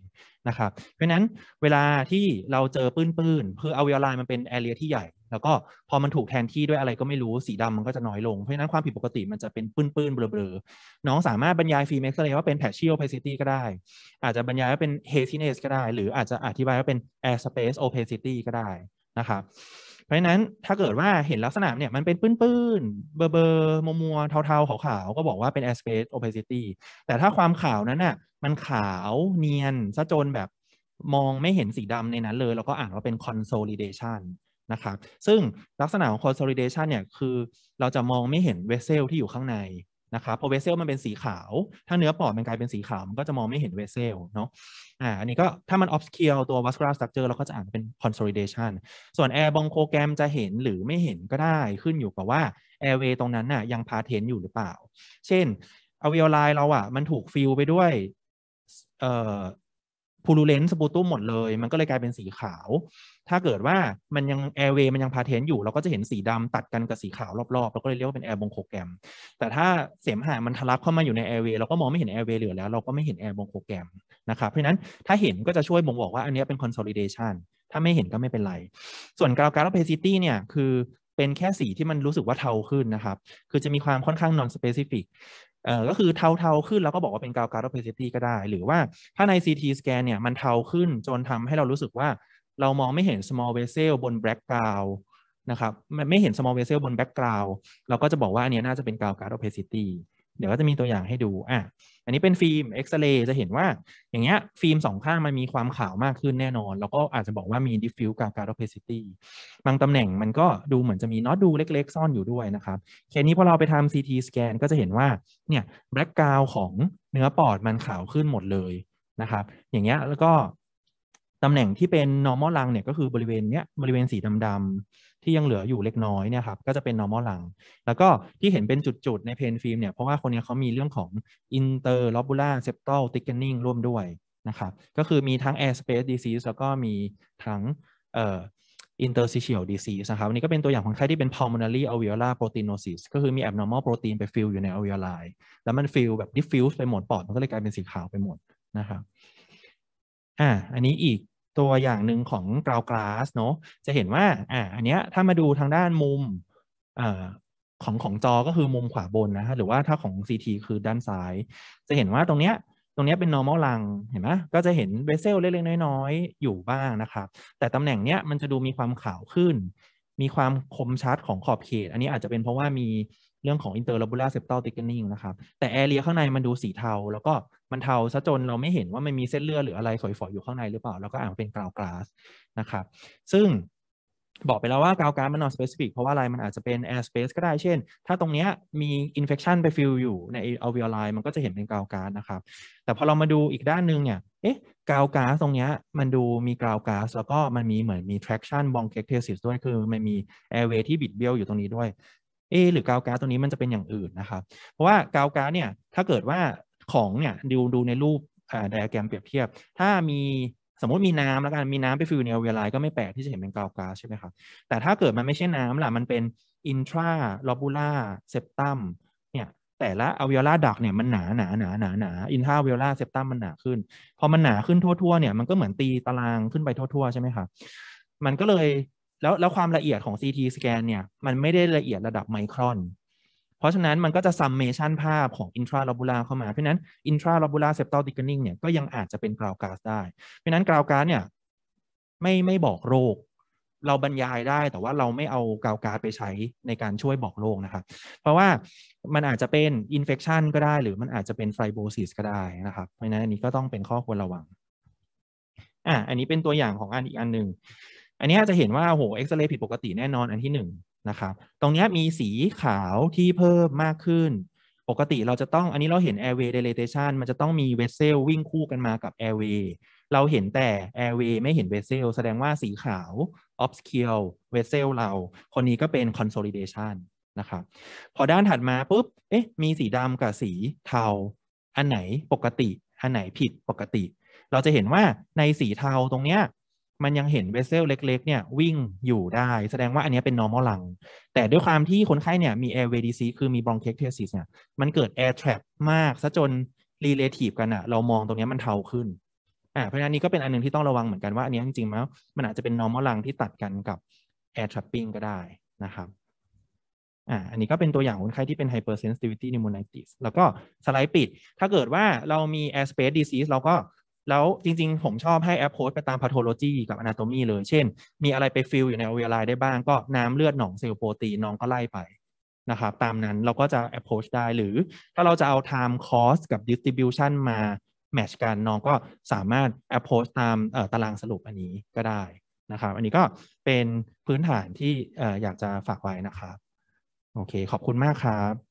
นะครับ เพราะฉะนั้นเวลาที่เราเจอปื้น ๆ คืออวัยวะมันเป็นแอเรียที่ใหญ่ แล้วก็พอมันถูกแทนที่ด้วยอะไรก็ไม่รู้สีดำมันก็จะน้อยลง เพราะฉะนั้นความผิดปกติมันจะเป็นปื้น ๆ เบลอ ๆ น้องสามารถบรรยายฟีเมเอ็กซเลยว่าเป็น partial opacity ก็ได้ อาจจะบรรยายว่าเป็น haziness ก็ได้ หรืออาจจะอธิบายว่าเป็น air space opacity ก็ได้นะครับเพราะฉะนั้นถ้าเกิดว่าเห็นลักษณะเนี่ยมันเป็นปื้น ๆ เบอร์เบอมัวมัวเทาๆขาวๆก็บอกว่าเป็น airspace opacity แต่ถ้าความขาวนั้นน่ะมันขาวเนียนซะจนแบบมองไม่เห็นสีดำในนั้นเลยแล้วก็อ่านว่าเป็น consolidation นะครับซึ่งลักษณะของ consolidation เนี่ยคือเราจะมองไม่เห็นเวสเซลที่อยู่ข้างในนะครับพอเวสเซลมันเป็นสีขาว ถ้าเนื้อปอดมันกลายเป็นสีขาว มันก็จะมองไม่เห็นเวสเซลเนาะอ่าอันนี้ก็ถ้ามันออฟสเคียวตัววัสค u l a r s ัคเจอร์เราก็จะอ่านเป็นคอนโซลิเดชันส่วนแอร์บองโคแกรมจะเห็นหรือไม่เห็นก็ได้ขึ้นอยู่กับว่าร์เวย์ตรงนั้นน่ะยังพาเทนอยู่หรือเปล่า เช่นอวิโอไลเราอ่ะ มันถูกฟิลไปด้วยเอ่อพูลูเลน์สปูตุ้มหมดเลย มันก็เลยกลายเป็นสีขาว ถ้าเกิดว่ามันยังแอร์เวย์มันยังพาเทนอยู่ เราก็จะเห็นสีดำตัดกันกับสีขาวรอบๆเราก็เลยเรียกว่าเป็นแอร์บงโคแกรมแต่ถ้าเสมหะมันทะลักเข้ามาอยู่ในแอร์เวย์เราก็มองไม่เห็นแอร์เวย์เหลือแล้ว เราก็ไม่เห็นแอร์บงโคแกรมนะครับเพราะนั้นถ้าเห็นก็จะช่วยบ่งบอกว่าอันนี้เป็นคอนโซลิเดชันถ้าไม่เห็นก็ไม่เป็นไรส่วนกราฟการ์ดเพซิตี้เนี่ยคือเป็นแค่สีที่มันรู้สึกว่าเทาขึ้นนะครับคือจะมีความค่อนข้างนอนสเปซิฟิกเอ่อก็คือเทาเทาขึ้น แล้วก็บอกว่าเป็นกาวการ์ดเพซิตี้ก็ได้ หรือว่าถ้าใน CT s c a นเนี่ยมันเทาขึ้นจนทำให้เรารู้สึกว่า เรามองไม่เห็น small vessel บน background นะครับ ไม่เห็น small vessel บน background เราก็จะบอกว่าอันนี้น่าจะเป็นกาวการ์ดเพซิตี้เดี๋ยวก็จะมีตัวอย่างให้ดู อ่ะอันนี้เป็นฟิล์มเอ็กซเรย์จะเห็นว่าอย่างเงี้ยฟิล์มสองข้างมันมีความขาวมากขึ้นแน่นอน แล้วก็อาจจะบอกว่ามีดิฟฟิวกาการ์โพซิตี้บางตำแหน่งมันก็ดูเหมือนจะมีน็อตดูเล็กๆ ซ่อนอยู่ด้วยนะครับเคสนี้พอเราไปทำซีทีสแกนก็จะเห็นว่าเนี่ยแบล็กกราวของเนื้อปอด มันขาวขึ้นหมดเลยนะครับอย่างเงี้ยแล้วก็ตำแหน่งที่เป็นนอร์มอลลังเนี่ยก็คือบริเวณเนี้ยบริเวณสีดำที่ยังเหลืออยู่เล็กน้อยเนี่ยครับ ก็จะเป็น normal lung แล้วก็ที่เห็นเป็นจุด ๆ ในเพนฟิล์มเนี่ย เพราะว่าคนนี้เขามีเรื่องของ interlobular septal thickening ร่วมด้วย นะครับก็คือมีทั้ง air space disease แล้วก็มีทั้ง interstitial disease นะครับนี่ก็เป็นตัวอย่างของไข้ที่เป็น pulmonary alveolar proteinosis ก็คือมี abnormal protein ไปฟิลอยู่ใน alveoli แล้วมันฟิลแบบ diffuse ไปหมดปอด มันก็เลยกลายเป็นสีขาวไปหมดนะครับอ่าอันนี้อีกตัวอย่างหนึ่งของกราวกลาสเนาะจะเห็นว่าอ่าอันเนี้ยถ้ามาดูทางด้านมุมอ่าของของจอก็คือมุมขวาบนนะฮะหรือว่าถ้าของ CT คือด้านซ้าย จะเห็นว่าตรงเนี้ยตรงเนี้ยเป็น normal ลังเห็นไหมก็จะเห็นเวสเซลเล็กๆ น้อยๆ อยู่บ้างนะครับแต่ตำแหน่งเนี้ยมันจะดูมีความขาวขึ้น มีความคมชัดของขอบเขต อันนี้อาจจะเป็นเพราะว่ามีเรื่องของ interlobular septal thickening นะครับ แต่แอเรียข้างในมันดูสีเทา แล้วก็มันเทาซะจนเราไม่เห็นว่ามันมีเส้นเลือดหรืออะไรฝอยๆอยู่ข้างในหรือเปล่า แล้วก็อ่านเป็นกราวกราสนะครับ ซึ่งบอกไปแล้วว่ากาวการ์สมัน non specific เพราะว่าอะไร มันอาจจะเป็น air space ก็ได้ เช่น ถ้าตรงเนี้ยมี infection ไปฟิลอยู่ใน alveoli มันก็จะเห็นเป็นกาวการ์สนะครับ แต่พอเรามาดูอีกด้านนึงเนี่ย เอ๊ะกาวกราสตรงเนี้ยมันดูมีกาวกราสแล้วก็มันมีเหมือนมี traction bronchiectasis ด้วย คือมันมี airway ที่บิดเบี้ยวอยู่ตรงนี้ด้วยเอหรือกาวการ์ตัวนี้มันจะเป็นอย่างอื่นนะครับเพราะว่ากาวการ์เนี่ยถ้าเกิดว่าของเนี่ยดูดูในรูปไดอะแกรมเปรียบเทียบ ถ้ามีสมมติมีน้ำแล้วกันมีน้ำไปฟิวเนอวลยวะก็ไม่แปลกที่จะเห็นเป็นกาวก๊าซใช่ไหมครับแต่ถ้าเกิดมันไม่ใช่น้ำล่ะมันเป็นอินทราลอบูล่าเซปตัมเนี่ยแต่ละอวโอลาดักเนี่ยมันหนาหนาหนาหนาหนาอินทราอวลยวาเซปตัมมันหนาขึ้น พอมันหนาขึ้นทั่วๆเนี่ยมันก็เหมือนตีตารางขึ้นไปทั่วๆใช่ไหมครับมันก็เลยแล้วแล้วความละเอียดของ CT สแกนเนี่ยมันไม่ได้ละเอียดระดับไมครอน เพราะฉะนั้นมันก็จะซัมเมชันภาพของอินทรา o b บูลาเข้ามา เพราะนั้นอินทรา o b บูลาเซปต a ลติก c k e งเนี่ยก็ยังอาจจะเป็นกราวการ์ดได้ เพราะนั้นกราวการ์ดเนี่ยไม่ไม่บอกโรค เราบรรยายได้ แต่ว่าเราไม่เอากาวการ์ดไปใช้ในการช่วยบอกโรคนะครับเพราะว่ามันอาจจะเป็นอินเฟคชันก็ได้หรือมันอาจจะเป็นไฟโบซิสก็ได้นะครับ เพราะนั้นอันนี้ก็ต้องเป็นข้อควรระวังอ่ะอันนี้เป็นตัวอย่างของอันอีกอันหนึ่งอันนี้จะเห็นว่าโอ้โหเอ็กซเรย์ผิดปกติแน่นอนอันที่1นนะครับตรงนี้มีสีขาวที่เพิ่มมากขึ้น ปกติเราจะต้องอันนี้เราเห็น airway dilatation มันจะต้องมี vessel วิ่งคู่กันมากับ airway เราเห็นแต่ airway ไม่เห็น vessel แสดงว่าสีขาว obscure vessel เรา คนนี้ก็เป็น consolidation นะครับพอด้านถัดมาปุ๊บเอ๊ะมีสีดำกับสีเทา อันไหนปกติ อันไหนผิดปกติ เราจะเห็นว่าในสีเทาตรงเนี้ยมันยังเห็นเวสเซลเล็กๆ เนี่ยวิ่งอยู่ได้ แสดงว่าอันนี้เป็น normal lung แต่ด้วยความที่คนไข้เนี่ยมี airway disease คือมี bronchiectasis เนี่ยมันเกิด air trap มากซะจน relative กันอะเรามองตรงนี้มันเทาขึ้นอ่าเพราะฉะนั้นนี่ก็เป็นอันนึงที่ต้องระวังเหมือนกันว่าอันนี้จริงๆแล้วมันอาจจะเป็น normal lung ที่ตัดกันกับ air trapping ก็ได้นะครับอ่าอันนี้ก็เป็นตัวอย่างคนไข้ที่เป็น hypersensitivity pneumonitis แล้วก็สไลด์ปิด ถ้าเกิดว่าเรามี air space disease เราก็แล้วจริง ๆ ผมชอบให้แอปโพสไปตามพาโทโลจีกับอนาโตมีเลย เช่น มีอะไรไปฟิลอยู่ในอวัยวะได้บ้าง ก็น้ำเลือดหนองเซลล์โปรตีนน้องก็ไล่ไปนะครับ ตามนั้นเราก็จะแอปโพสได้ หรือถ้าเราจะเอา time cost กับ distribution มาแมชกันน้องก็สามารถแอปโพสตามตารางสรุปอันนี้ก็ได้นะครับ อันนี้ก็เป็นพื้นฐานที่อยากจะฝากไว้นะครับ โอเค ขอบคุณมากครับ